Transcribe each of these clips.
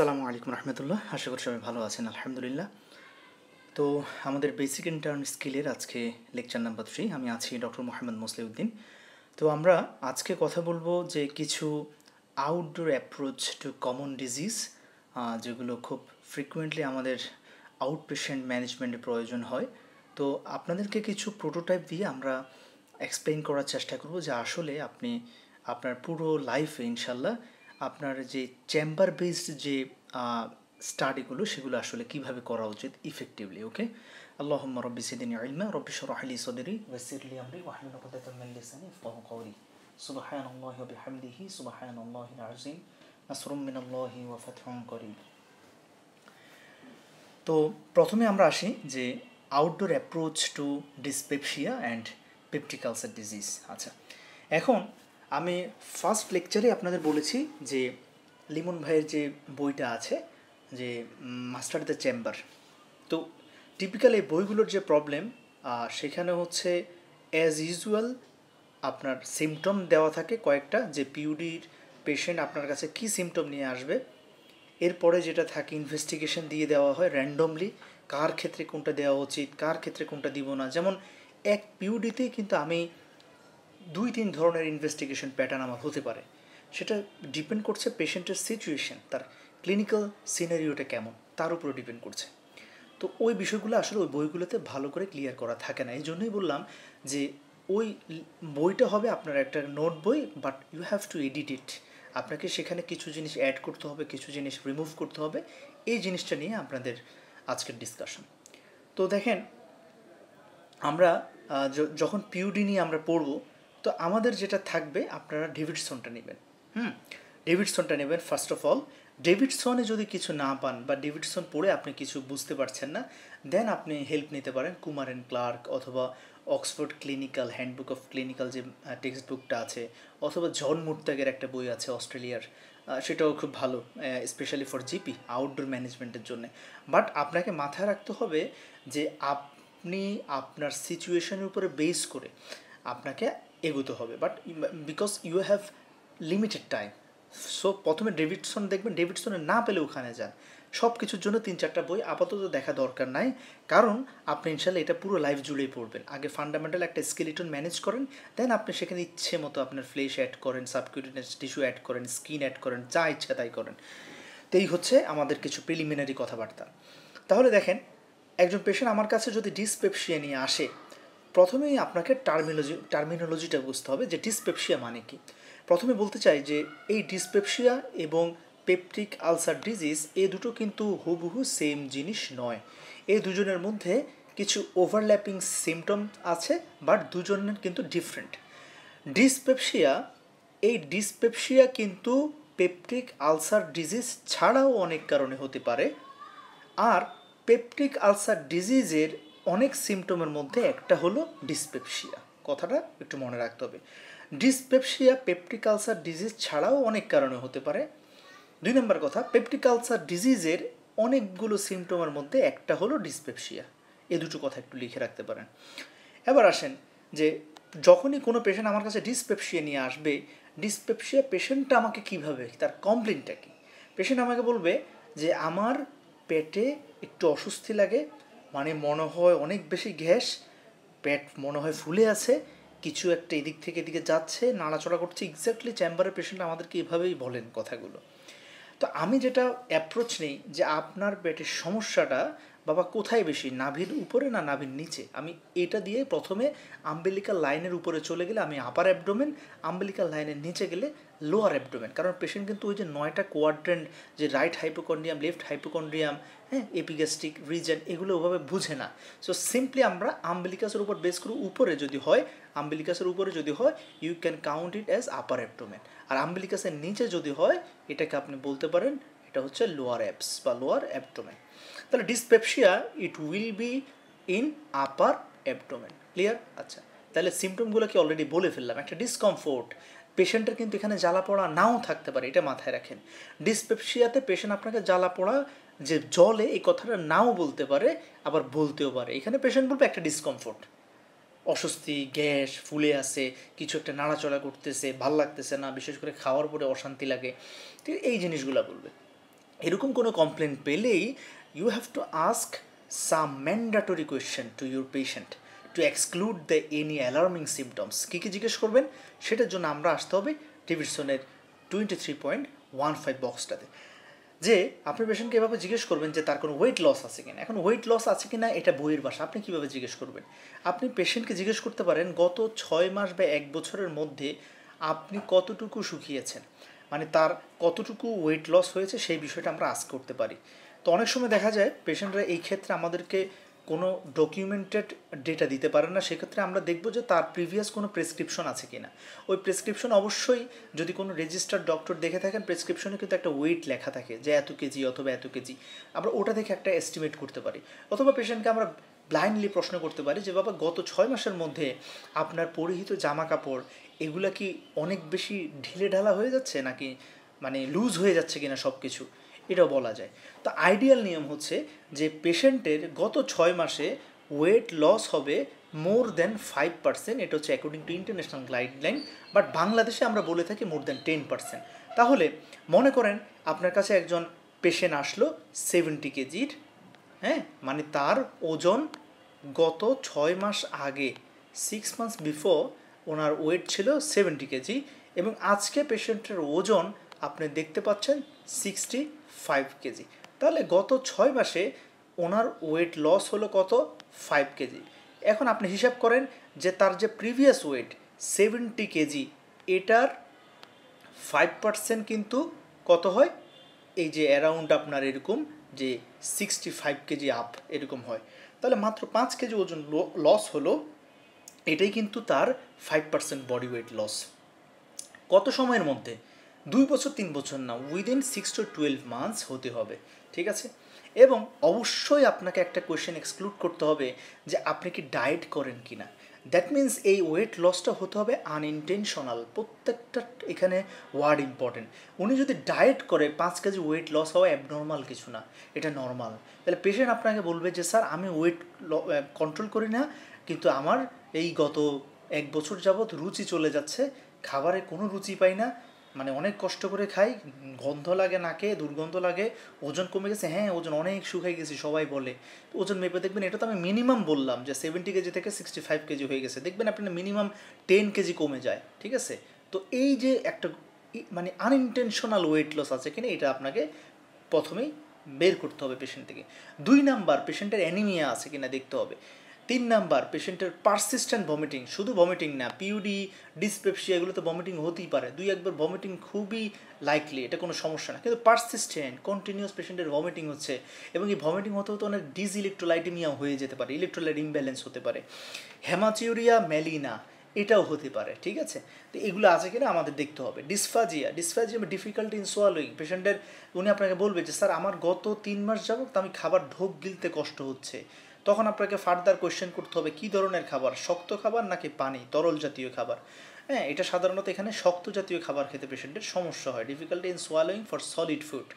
সালামু আলাইকুম রহমতুল্লাহ আশা করি সবাই ভালো আছেন আলহামদুলিল্লাহ তো আমাদের বেসিক ইন্টার্ন স্কিলের আজকে লেকচার নাম্বার থ্রি আমি আছি ডক্টর মোহাম্মদ মুসলিউদ্দিন তো আমরা আজকে কথা বলবো যে কিছু outdoor approach to common disease যেগুলো খুব ফ্রিকুয়েন্টলি আমাদের আউট পেশেন্ট ম্যানেজমেন্টে প্রয়োজন হয় তো আপনাদেরকে কিছু প্রোটোটাইপ দিয়ে আমরা এক্সপ্লেন করার চেষ্টা করব যে আসলে আপনি আপনার পুরো লাইফে ইনশাল্লাহ আপনার যে চেম্বার বেসড যে স্টাডিগুলো সেগুলো আসলে কিভাবে করা উচিত ইফেক্টিভলি ওকে আল্লাহ রব্বি সিদিন ইলমা রব্বি সরহলি সদরি ওয়াসিরলি আমরি ওয়াহলুল উকদাতাম মিন লিসানি ইফকাহু কওলি সুবহানাল্লাহি ওয়া বিহামদিহি সুবহানাল্লাহিল আযীম নাসরুম মিনাল্লাহি ওয়া ফাতহুন করিম তো প্রথমে আমরা আসি যে outdoor approach to dyspepsia and peptic ulcer disease আচ্ছা এখন আমি ফার্স্ট লেকচারে আপনাদের বলেছি যে লিমন ভাইয়ের যে বইটা আছে যে মাস্টার দ্য চেম্বার তো টিপিক্যাল এই বইগুলোর যে প্রবলেম সেখানে হচ্ছে অ্যাজ ইউজুয়াল আপনার সিমটম দেওয়া থাকে কয়েকটা যে পিউডির পেশেন্ট আপনার কাছে কি সিমটম নিয়ে আসবে এরপরে যেটা থাকে ইনভেস্টিগেশন দিয়ে দেওয়া হয় র্যান্ডমলি কার ক্ষেত্রে কোনটা দেওয়া উচিত কার ক্ষেত্রে কোনটা দিব না যেমন এক পিউডিতেই কিন্তু আমি দুই তিন ধরনের ইনভেস্টিগেশন প্যাটার্ন আমার হতে পারে সেটা ডিপেন্ড করছে পেশেন্টের সিচুয়েশন তার ক্লিনিক্যাল সিনারিওটা কেমন তার উপরে ডিপেন্ড করছে তো ওই বিষয়গুলো আসলে ওই বইগুলোতে ভালো করে ক্লিয়ার করা থাকে না এই জন্যই বললাম যে ওই বইটা হবে আপনার একটা নোট বই but you have to edit it আপনাকে সেখানে কিছু জিনিস অ্যাড করতে হবে কিছু জিনিস রিমুভ করতে হবে এই জিনিসটা নিয়ে আপনাদের আজকের ডিসকাশন তো দেখেন আমরা যখন পিউডি নিয়ে আমরা পড়বো তো আমাদের যেটা থাকবে আপনারা ডেভিডসনটা নেবেন হুম ডেভিডসনটা নেবেন ফার্স্ট অফ অল ডেভিডসনে যদি কিছু না পান বা ডেভিডসন পড়ে আপনি কিছু বুঝতে পারছেন না দেন আপনি হেল্প নিতে পারেন কুমার অ্যান্ড ক্লার্ক অথবা Oxford clinical handbook of clinical যে টেক্সট বুকটা আছে অথবা জন মুর্তাগের একটা বই আছে অস্ট্রেলিয়ার সেটাও খুব ভালো স্পেশালি ফর জিপি আউটডোর ম্যানেজমেন্টের জন্য বাট আপনাকে মাথায় রাখতে হবে যে আপনি আপনার সিচুয়েশনের উপরে বেস করে আপনাকে এগোতে হবে but because you have limited time so প্রথমে ডেভিডসন দেখবেন ডেভিডসনে না পেলে ওখানে যান সব কিছুর জন্য তিন চারটা বই আপাতত দেখা দরকার নাই কারণ আপনি ইনশাল্লাহ এটা পুরো লাইফ জুড়েই পড়বেন আগে ফান্ডামেন্টাল একটা স্কেলিটন ম্যানেজ করেন দেন আপনি সেখানে ইচ্ছে মতো আপনার ফ্লেশ অ্যাড করেন সাবকিউটিনাস টিস্যু অ্যাড করেন স্কিন অ্যাড করেন যা ইচ্ছা তাই করেন তো এই হচ্ছে আমাদের কিছু প্রিলিমিনারি কথাবার্তা তাহলে দেখেন একজন পেশেন্ট আমার কাছে যদি ডিসপেপসিয়া নিয়ে আসে প্রথমেই আপনাকে টার্মিনোলজি টার্মিনোলজিটা বুঝতে হবে যে ডিসপেপসিয়া মানে কি প্রথমে বলতে চাই যে এই ডিসপেপসিয়া এবং পেপটিক আলসার ডিজিজ এ দুটো কিন্তু হুবহু সেম জিনিস নয় এই দুজনের মধ্যে কিছু ওভারল্যাপিং সিমটম আছে বাট দুজনের কিন্তু ডিফারেন্ট ডিসপেপসিয়া এই ডিসপেপসিয়া কিন্তু পেপটিক আলসার ডিজিজ ছাড়াও অনেক কারণে হতে পারে আর পেপটিক আলসার ডিজিজের অনেক সিমটমের মধ্যে একটা হলো ডিসপেপসিয়া কথাটা একটু মনে রাখতে হবে ডিসপেপসিয়া পেপটিকালসার ডিজিজ ছাড়াও অনেক কারণে হতে পারে দুই নম্বর কথা পেপটিকালসার ডিজিজের অনেকগুলো সিমটমের মধ্যে একটা হলো ডিসপেপসিয়া এ দুটো কথা একটু লিখে রাখতে পারেন এবার আসেন যে যখনই কোনো পেশেন্ট আমার কাছে ডিসপেপসিয়া নিয়ে আসবে ডিসপেপসিয়া পেশেন্টটা আমাকে কিভাবে তার কমপ্লেনটা কী পেশেন্ট আমাকে বলবে যে আমার পেটে একটু অস্বস্তি লাগে মানে মনে হয় অনেক বেশি গ্যাস পেট মনে হয় ফুলে আছে কিছু একটা এদিক থেকে এদিকে যাচ্ছে নাড়াচড়া করছে এক্স্যাক্টলি চেম্বারের পেশেন্ট আমাদেরকে এভাবেই বলেন কথাগুলো তো আমি যেটা অ্যাপ্রোচ নেই যে আপনার পেটের সমস্যাটা বাবা কোথায় বেশি নাভির উপরে না নাভির নিচে আমি এটা দিয়ে প্রথমে আম্বেলিকা লাইনের উপরে চলে গেলে আমি আপার অ্যাবডোমেন আম্বেলিকা লাইনের নিচে গেলে লোয়ার অ্যাবডোমেন কারণ পেশেন্ট কিন্তু ওই যে নয়টা কোয়াড্রেন্ট যে রাইট হাইপোকন্ড্রিয়াম লেফট হাইপোকন্ড্রিয়াম হ্যাঁ এপিগ্যাস্টিক রিজন এগুলো ওভাবে বুঝে না সো সিম্পলি আমরা আম্বিলিকাসের উপর বেস করে উপরে যদি হয় আম্বিলিকাসের উপরে যদি হয় you can count it as upper abdomen আর আম্বিলিকাসের নিচে যদি হয় এটাকে আপনি বলতে পারেন এটা হচ্ছে লোয়ার অ্যাপস বা লোয়ার অ্যাপটোমেন তাহলে dyspepsia it will be in upper abdomen clear আচ্ছা তাহলে সিমটমগুলো কি অলরেডি বলে ফেললাম একটা ডিসকমফোর্ট পেশেন্টের কিন্তু এখানে জ্বালা পোড়া নাও থাকতে পারে এটা মাথায় রাখেন ডিসপেপসিয়াতে পেশেন্ট আপনাকে জ্বালা পোড়া যে জলে এই কথাটা নাও বলতে পারে আবার বলতেও পারে এখানে পেশেন্ট বলবে একটা ডিসকমফোর্ট অস্বস্তি গ্যাস ফুলে আসে কিছু একটা নাড়াচড়া করতেছে ভাল লাগতেছে না বিশেষ করে খাওয়ার পরে অশান্তি লাগে ঠিক এই জিনিসগুলো বলবে এরকম কোনো কমপ্লেন পেলেই you have to ask some mandatory question to your patient to exclude the any alarming symptoms কী কী জিজ্ঞেস করবেন সেটার জন্য আমরা আসতে হবে ডিভিশনের twenty three point one five বক্সটাতে যে আপনি পেশেন্টকে এভাবে জিজ্ঞেস করবেন যে তার কোনো ওয়েট লস আছে কিনা এখন ওয়েট লস আছে কিনা এটা বইয়ের বাসা আপনি কীভাবে জিজ্ঞেস করবেন আপনি পেশেন্টকে জিজ্ঞেস করতে পারেন গত ছয় মাস বা এক বছরের মধ্যে আপনি কতটুকু শুকিয়েছেন মানে তার কতটুকু ওয়েট লস হয়েছে সেই বিষয়টা আমরা আজ করতে পারি তো অনেক সময় দেখা যায় পেশেন্টরা এই ক্ষেত্রে আমাদেরকে কোনো ডকুমেন্টেড ডেটা দিতে পারে না সেক্ষেত্রে আমরা দেখব যে তার প্রিভিয়াস কোনো প্রেসক্রিপশন আছে কি না ওই প্রেসক্রিপশন অবশ্যই যদি কোনো রেজিস্টার্ড ডক্টর দেখে থাকেন প্রেসক্রিপশনে কিন্তু একটা ওয়েট লেখা থাকে যে এত কেজি অথবা এত কেজি আমরা ওটা দেখে একটা এস্টিমেট করতে পারি অথবা পেশেন্টকে আমরা ব্লাইন্ডলি প্রশ্ন করতে পারি যে বাবা গত ছয় মাসের মধ্যে আপনার পরিহিত জামা কাপড় এগুলা কি অনেক বেশি ঢিলে ঢালা হয়ে যাচ্ছে নাকি মানে লুজ হয়ে যাচ্ছে কিনা সব কিছু এটা বলা যায় তো আইডিয়াল নিয়ম হচ্ছে যে পেশেন্টের গত ছয় মাসে ওয়েট লস হবে মোর দেন ফাইভ পার্সেন্ট এটা হচ্ছে according to international guideline but বাংলাদেশে আমরা বলে থাকি মোর দেন টেন পার্সেন্ট তাহলে মনে করেন আপনার কাছে একজন পেশেন্ট আসলো সেভেন্টি কেজির হ্যাঁ মানে তার ওজন গত ছয় মাস আগে সিক্স মান্থস বিফোর ওনার ওয়েট ছিল সেভেন্টি কেজি এবং আজকে পেশেন্টের ওজন আপনি দেখতে পাচ্ছেন সিক্সটি ফাইভ কেজি তাহলে গত ছয় মাসে ওনার ওয়েট লস হলো কত ফাইভ কেজি এখন আপনি হিসাব করেন যে তার যে প্রিভিয়াস ওয়েট সেভেন্টি কেজি এটার ফাইভ পার্সেন্ট কিন্তু কত হয় এই যে অ্যারাউন্ড আপনার এরকম যে সিক্সটি ফাইভ কেজি আপ এরকম হয় তাহলে মাত্র পাঁচ কেজি ওজন লস হলো এটাই কিন্তু তার five percent body weight loss কত সময়ের মধ্যে দুই বছর তিন বছর না within six to twelve months হতে হবে ঠিক আছে এবং অবশ্যই আপনাকে একটা কোয়েশ্চেন এক্সক্লুড করতে হবে যে আপনি কি ডায়েট করেন কি না দ্যাট মিন্স এই ওয়েট লসটা হতে হবে আনইনটেনশনাল প্রত্যেকটা এখানে ওয়ার্ড ইম্পর্টেন্ট উনি যদি ডায়েট করে পাঁচ কেজি ওয়েট লস হওয়া অ্যাবনর্মাল কিছু না এটা নর্মাল তাহলে পেশেন্ট আপনাকে বলবে যে স্যার আমি ওয়েট কন্ট্রোল করি না কিন্তু আমার এই গত এক বছর যাবৎ রুচি চলে যাচ্ছে খাবারে কোনো রুচি পাই না মানে অনেক কষ্ট করে খাই গন্ধ লাগে নাকে দুর্গন্ধ লাগে ওজন কমে গেছে হ্যাঁ ওজন অনেক শুকাই গেছি সবাই বলে ওজন মেপে দেখবেন এটা তো আমি মিনিমাম বললাম যে সেভেন্টি কেজি থেকে সিক্সটি ফাইভ কেজি হয়ে গেছে দেখবেন আপনার মিনিমাম টেন কেজি কমে যায় ঠিক আছে তো এই যে একটা মানে আনইনটেনশনাল ওয়েট লস আছে কিনা এটা আপনাকে প্রথমেই বের করতে হবে পেশেন্ট থেকে দুই নাম্বার পেশেন্টের অ্যানিমিয়া আছে কিনা দেখতে হবে তিন নাম্বার পেশেন্টের পারসিস্ট্যান্ট ভমিটিং শুধু ভমিটিং না পিউডি ডিসপেপসিয়া এগুলো তো ভমিটিং হতেই পারে দুই একবার ভমিটিং খুবই লাইকলি এটা কোনো সমস্যা না কিন্তু পারসিস্ট্যান্ট কন্টিনিউয়াস পেশেন্টের ভমিটিং হচ্ছে এবং এই ভমিটিং হতে হতে অনেক ডিজ ইলেকট্রোলাইটেমিয়া হয়ে যেতে পারে ইলেকট্রোলাইট ইমব্যালেন্স হতে পারে হেমাচিউরিয়া ম্যালিনা এটাও হতে পারে ঠিক আছে তো এগুলো আছে কিনা আমাদের দেখতে হবে dysphagia dysphagia difficulty in swallowing পেশেন্টের উনি আপনাকে বলবে যে স্যার আমার গত তিন মাস যাবত আমি খাবার ঢোক গিলতে কষ্ট হচ্ছে তখন আপনাকে ফার্দার কোয়েশ্চেন করতে হবে কী ধরনের খাবার শক্ত খাবার নাকি পানি তরল জাতীয় খাবার হ্যাঁ এটা সাধারণত এখানে শক্ত জাতীয় খাবার খেতে পেশেন্টের সমস্যা হয় difficulty in swallowing for solid food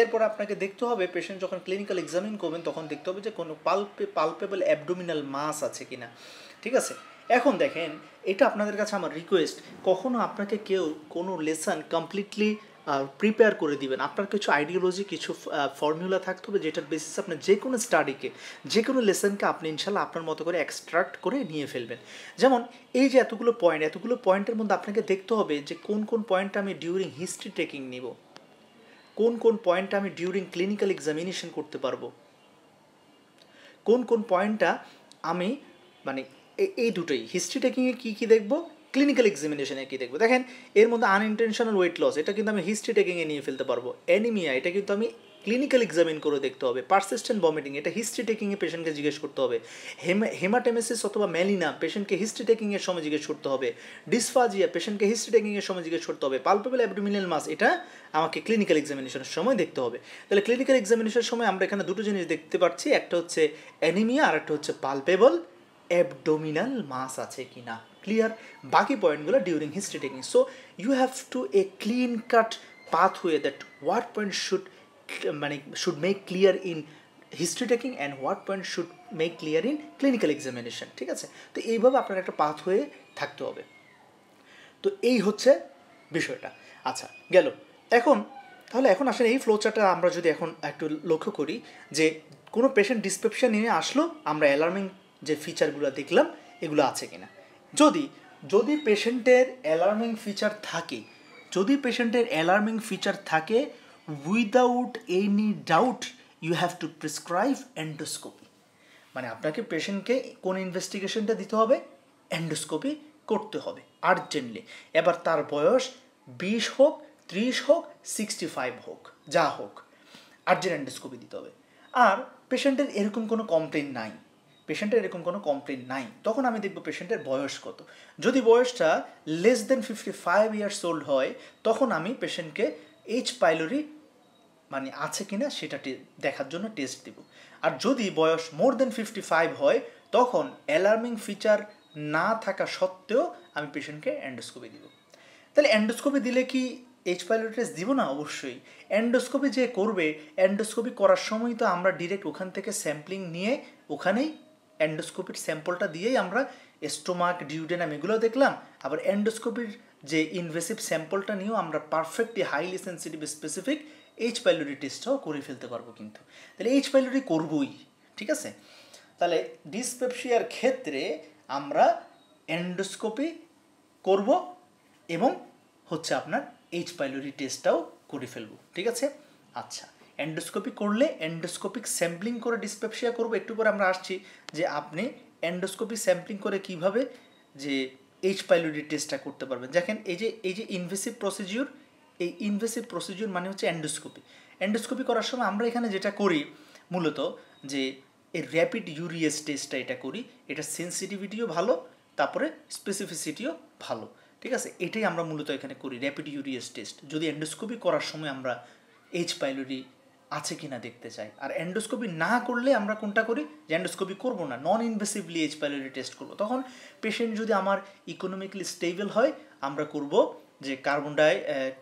এরপর আপনাকে দেখতে হবে পেশেন্ট যখন ক্লিনিক্যাল এক্সামিন করবেন তখন দেখতে হবে যে কোনো পাল্পে পালপেবল অ্যাবডোমিনাল মাস আছে কি না ঠিক আছে এখন দেখেন এটা আপনাদের কাছে আমার রিকোয়েস্ট কখনো আপনাকে কেউ কোনো লেসন কমপ্লিটলি প্রিপেয়ার করে দিবেন আপনার কিছু আইডিওলজি কিছু ফর্মুলা থাকতে হবে যেটার বেসিস আপনি যে কোনো স্টাডিকে যে কোনো লেসনকে আপনি ইনশাল্লাহ আপনার মতো করে এক্সট্রাক্ট করে নিয়ে ফেলবেন যেমন এই যে এতগুলো পয়েন্ট এতগুলো পয়েন্টের মধ্যে আপনাকে দেখতে হবে যে কোন কোন পয়েন্ট আমি ডিউরিং হিস্ট্রি টেকিং নিব কোন কোন পয়েন্টটা আমি ডিউরিং ক্লিনিক্যাল এক্সামিনেশন করতে পারবো কোন কোন পয়েন্টটা আমি মানে এই দুটোই হিস্ট্রি টেকিংয়ে কী কী দেখবো ক্লিনিক্যাল এক্সামিনেশনে কী দেখবো দেখেন এর মধ্যে আনইনটেনশনাল ওয়েট লস এটা কিন্তু আমি হিস্ট্রি টেকিংয়ে নিয়ে ফেলতে পারবো অ্যানিমিয়া এটা কিন্তু আমি ক্লিনিক্যাল এক্সামিন করে দেখতে হবে পারসিস্টেন্ট ভমিটিং এটা হিস্ট্রি টেকিংয়ে পেশেন্টকে জিজ্ঞেস করতে হবে হেমাটেমেসিস অথবা ম্যালিনা পেশেন্টকে হিস্ট্রি টেকিংয়ের সময় জিজ্ঞেস করতে হবে ডিসফাজিয়া পেশেন্টকে হিস্ট্রি টেকিংয়ের সময় জিজ্ঞেস করতে হবে পালপেবল অ্যাবডোমিনাল মাস এটা আমাকে ক্লিনিক্যাল এক্সামিনেশনের সময় দেখতে হবে তাহলে ক্লিনিক্যাল এক্সামিনেশনের সময় আমরা এখানে দুটো জিনিস দেখতে পাচ্ছি একটা হচ্ছে অ্যানিমিয়া আর একটা হচ্ছে পালপেবল অ্যাবডোমিনাল মাস আছে কি না ক্লিয়ার বাকি পয়েন্টগুলো during history taking so you have to a clean cut pathway that what point should মানে, should make clear in history taking and what point should make clear in clinical examination ঠিক আছে তো এইভাবে আপনার একটা path হয়ে থাকতে হবে তো এই হচ্ছে বিষয়টা আচ্ছা গেল এখন তাহলে এখন আসলে এই ফ্লোচারটা আমরা যদি এখন একটু লক্ষ্য করি যে কোনো পেশেন্ট ডিসক্রিপশন নিয়ে আসলো আমরা অ্যালার্মিং যে ফিচারগুলো দেখলাম এগুলো আছে কিনা যদি যদি পেশেন্টের অ্যালার্মিং ফিচার থাকে যদি পেশেন্টের অ্যালার্মিং ফিচার থাকে without any doubt you have to prescribe endoscopy মানে আপনাকে পেশেন্টকে কোন ইনভেস্টিগেশনটা দিতে হবে অ্যান্ডোস্কোপি করতে হবে আর্জেন্টলি এবার তার বয়স বিশ হোক ত্রিশ হোক সিক্সটি ফাইভ হোক যা হোক আর্জেন্ট অ্যান্ডোস্কোপি দিতে হবে আর পেশেন্টের এরকম কোনো কমপ্লেন নাই পেশেন্টের এরকম কোনো কমপ্লেন নাই তখন আমি দেখব পেশেন্টের বয়স কত যদি বয়সটা less than fifty five years old হয় তখন আমি পেশেন্টকে এইচ পাইলোরি মানে আছে কি না সেটা দেখার জন্য টেস্ট দিব আর যদি বয়স মোর দেন ফিফটি ফাইভ হয় তখন অ্যালার্মিং ফিচার না থাকা সত্ত্বেও আমি পেশেন্টকে অ্যান্ডোস্কোপি দিব তাহলে অ্যান্ডোস্কোপি দিলে কি এইচ টেস্ট দিব না অবশ্যই অ্যান্ডোস্কোপি যে করবে অ্যান্ডোস্কোপি করার সময় তো আমরা ডিরেক্ট ওখান থেকে স্যাম্পলিং নিয়ে ওখানেই অ্যান্ডোস্কোপির স্যাম্পলটা দিয়েই আমরা স্টোমাক ডিউডেনাম এগুলো দেখলাম আবার অ্যান্ডোস্কোপির যে ইনভেসিভ স্যাম্পলটা নিয়েও আমরা perfectly highly sensitive specific H pylori টেস্টটাও করে ফেলতে পারবো কিন্তু তাহলে এইচ প্যালোরি করবই ঠিক আছে তাহলে ডিসপেপসিয়ার ক্ষেত্রে আমরা অ্যান্ডোস্কোপি করব এবং হচ্ছে আপনার এইচ পাইলোরি টেস্টটাও করে ফেলব ঠিক আছে আচ্ছা অ্যান্ডোস্কোপি করলে এন্ডোস্কোপিক স্যাম্পলিং করে ডিসপেপসিয়া করবো একটু পরে আমরা আসছি যে আপনি অ্যান্ডোস্কোপি স্যাম্পলিং করে কিভাবে যে এইচ পাইলোডি টেস্টটা করতে পারবেন দেখেন এই যে এই যে ইনভেসিভ প্রসিজিওর এই ইনভেসিভ প্রসিজিওর মানে হচ্ছে অ্যান্ডোস্কোপি অ্যান্ডোস্কোপি করার সময় আমরা এখানে যেটা করি মূলত যে এই র্যাপিড ইউরিয়াস টেস্টটা এটা করি এটা সেন্সিটিভিটিও ভালো তারপরে স্পেসিফিসিটিও ভালো ঠিক আছে এটাই আমরা মূলত এখানে করি র্যাপিড ইউরিয়াস টেস্ট যদি অ্যান্ডোস্কোপি করার সময় আমরা এইচ পাইলোরি আছে কি না দেখতে চাই আর অ্যান্ডোস্কোপি না করলে আমরা কোনটা করি যে অ্যান্ডোস্কোপি করবো না non invasively H pylori test করবো তখন পেশেন্ট যদি আমার ইকোনমিক্যালি স্টেবল হয় আমরা করব যে carbon di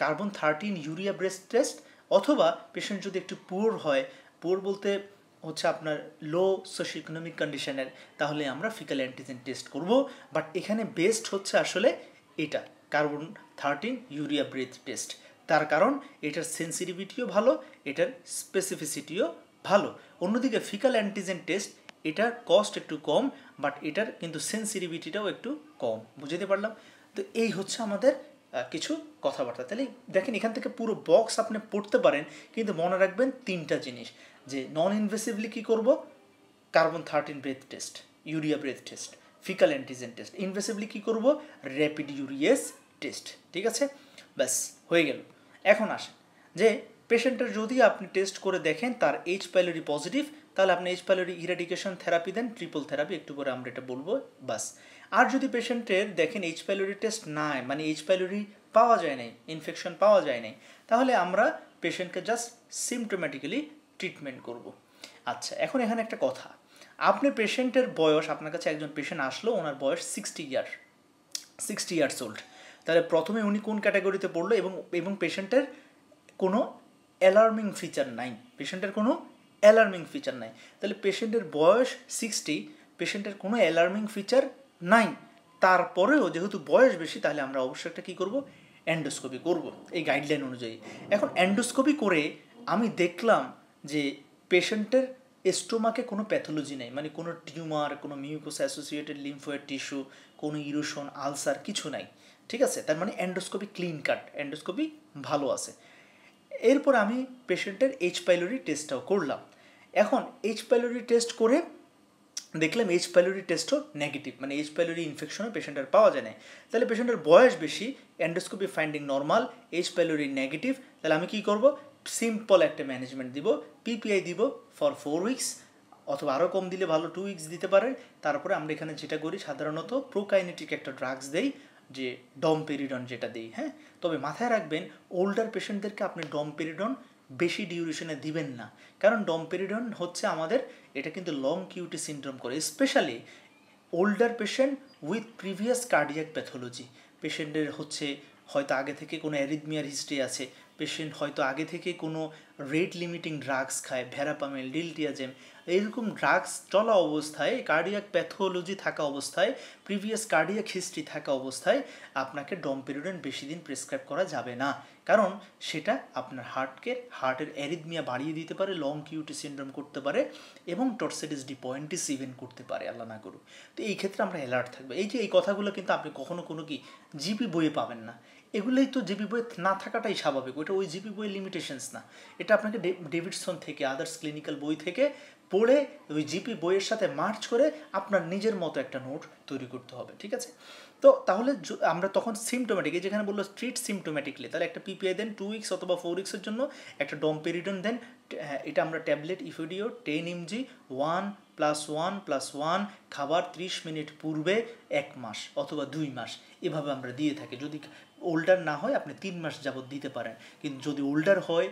carbon thirteen urea breath test অথবা পেশেন্ট যদি একটু পুওর হয় পুওর বলতে হচ্ছে আপনার লো সোশ্যো ইকোনমিক কন্ডিশনের তাহলে আমরা ফিকাল অ্যান্টিজেন টেস্ট করব বাট এখানে বেস্ট হচ্ছে আসলে এটা carbon thirteen urea breath test তার কারণ এটার সেন্সিটিভিটিও ভালো এটার স্পেসিফিসিটিও ভালো অন্যদিকে ফিকাল অ্যান্টিজেন টেস্ট এটার কস্ট একটু কম বাট এটার কিন্তু সেন্সিটিভিটিটাও একটু কম বুঝতে পারলাম তো এই হচ্ছে আমাদের কিছু কথাবার্তা তাহলে দেখেন এখান থেকে পুরো বক্স আপনি পড়তে পারেন কিন্তু মনে রাখবেন তিনটা জিনিস যে নন ইনভেসিভলি কী করব carbon thirteen breath test urea breath test faecal antigen test invasively কী করব র্যাপিড ইউরিয়াস টেস্ট ঠিক আছে ব্যাস হয়ে গেল এখন আসেন যে পেশেন্টের যদি আপনি টেস্ট করে দেখেন তার এইচ প্যালোরি পজিটিভ তাহলে আপনি এইচ প্যালোরি ইরাডিকেশন থেরাপি দেন ট্রিপল থেরাপি একটু পরে আমরা এটা বলবো বাস আর যদি পেশেন্টের দেখেন এইচ প্যালোরি টেস্ট নাই মানে এইচ প্যালোরি পাওয়া যায় নাই ইনফেকশন পাওয়া যায় নাই তাহলে আমরা পেশেন্টকে জাস্ট সিমটোম্যাটিক্যালি ট্রিটমেন্ট করব আচ্ছা এখন এখানে একটা কথা আপনি পেশেন্টের বয়স আপনার কাছে একজন পেশেন্ট আসলো ওনার বয়স sixty year sixty years old তাহলে প্রথমে উনি কোন ক্যাটাগরিতে পড়লো এবং এবং পেশেন্টের কোনো অ্যালার্মিং ফিচার নাই পেশেন্টের কোনো অ্যালার্মিং ফিচার নাই তাহলে পেশেন্টের বয়স সিক্সটি পেশেন্টের কোনো অ্যালার্মিং ফিচার নাই তারপরেও যেহেতু বয়স বেশি তাহলে আমরা অবশ্যই একটা কী করবো অ্যান্ডোস্কোপি করব এই গাইডলাইন অনুযায়ী এখন অ্যান্ডোস্কোপি করে আমি দেখলাম যে পেশেন্টের স্টোমাকে কোনো প্যাথোলজি নেই মানে কোনো টিউমার কোনো মিউকোস অ্যাসোসিয়েটেড লিম্ফয়েড টিস্যু কোনো ইরোশন আলসার কিছু নাই ঠিক আছে তার মানে অ্যান্ডোস্কোপি ক্লিন কাট অ্যান্ডোস্কোপি ভালো আছে এরপর আমি পেশেন্টের এইচ পাইলোরি টেস্টটাও করলাম এখন এইচ পাইলোরি টেস্ট করে দেখলাম এইচ পাইলোরি টেস্টও নেগেটিভ মানে এইচ পাইলোরি ইনফেকশনও পেশেন্টের পাওয়া যায় না তাহলে পেশেন্টের বয়স বেশি endoscopy finding normal H pylori negative তাহলে আমি কি করব সিম্পল একটা ম্যানেজমেন্ট দিব পিপিআই দিব ফর ফোর উইকস অথবা আরও কম দিলে ভালো টু উইকস দিতে পারেন তারপরে আমরা এখানে যেটা করি সাধারণত প্রোকাইনেটিক একটা ড্রাগস দেই যে ডম পেরিডন যেটা দিই হ্যাঁ তবে মাথায় রাখবেন ওল্ডার পেশেন্টদেরকে আপনি ডম পেরিডন বেশি ডিউরেশনে দিবেন না কারণ ডম পেরিডন হচ্ছে আমাদের এটা কিন্তু লং কিউটি সিনড্রোম করে specially older patient with previous cardiac pathology পেশেন্টের হচ্ছে হয়তো আগে থেকে কোনো অ্যারিদমিয়ার হিস্ট্রি আছে পেশেন্ট হয়তো আগে থেকে কোনো রেট লিমিটিং ড্রাগস খায় ভ্যারাপামেল ডিলটিয়াজেম এরকম ড্রাগস চলা অবস্থায় কার্ডিয়াক প্যাথোলজি থাকা অবস্থায় প্রিভিয়াস কার্ডিয়াক হিস্ট্রি থাকা অবস্থায় আপনাকে ডম্পেরুডেন বেশি দিন প্রেসক্রাইব করা যাবে না কারণ সেটা আপনার হার্টকে হার্টের অ্যারিদমিয়া বাড়িয়ে দিতে পারে লং কিউটি সিন্ড্রোম করতে পারে এবং টর্সেডিস ডিপয়েন্টিস ইভেন করতে পারে আল্লাহ না করু তো এই ক্ষেত্রে আমরা অ্যালার্ট থাকবে এই যে এই কথাগুলো কিন্তু আপনি কখনো কোনো কি জিপি বইয়ে পাবেন না এগুলোই তো জিপি বইয়ে না থাকাটাই স্বাভাবিক ওইটা ওই জিপি বইয়ের লিমিটেশনস না এটা আপনাকে ডেভিডসন থেকে আদার্স ক্লিনিক্যাল বই থেকে পড়ে ওই জিপি বইয়ের সাথে মার্চ করে আপনার নিজের মতো একটা নোট তৈরি করতে হবে ঠিক আছে তো তাহলে আমরা তখন সিমটোমেটিক যেখানে বললো স্ট্রিট সিমটোমেটিকলি তাহলে একটা পিপিআই দেন টু উইক্স অথবা ফোর উইক্সের জন্য একটা ডম্পেরিডন দেন হ্যাঁ, এটা আমরা ট্যাবলেট ইফিডিও টেন জি one plus one plus one খাবার ত্রিশ মিনিট পূর্বে এক মাস অথবা দুই মাস এভাবে আমরা দিয়ে থাকি যদি ওল্ডার না হয় আপনি তিন মাস যাবৎ দিতে পারেন কিন্তু যদি ওল্ডার হয়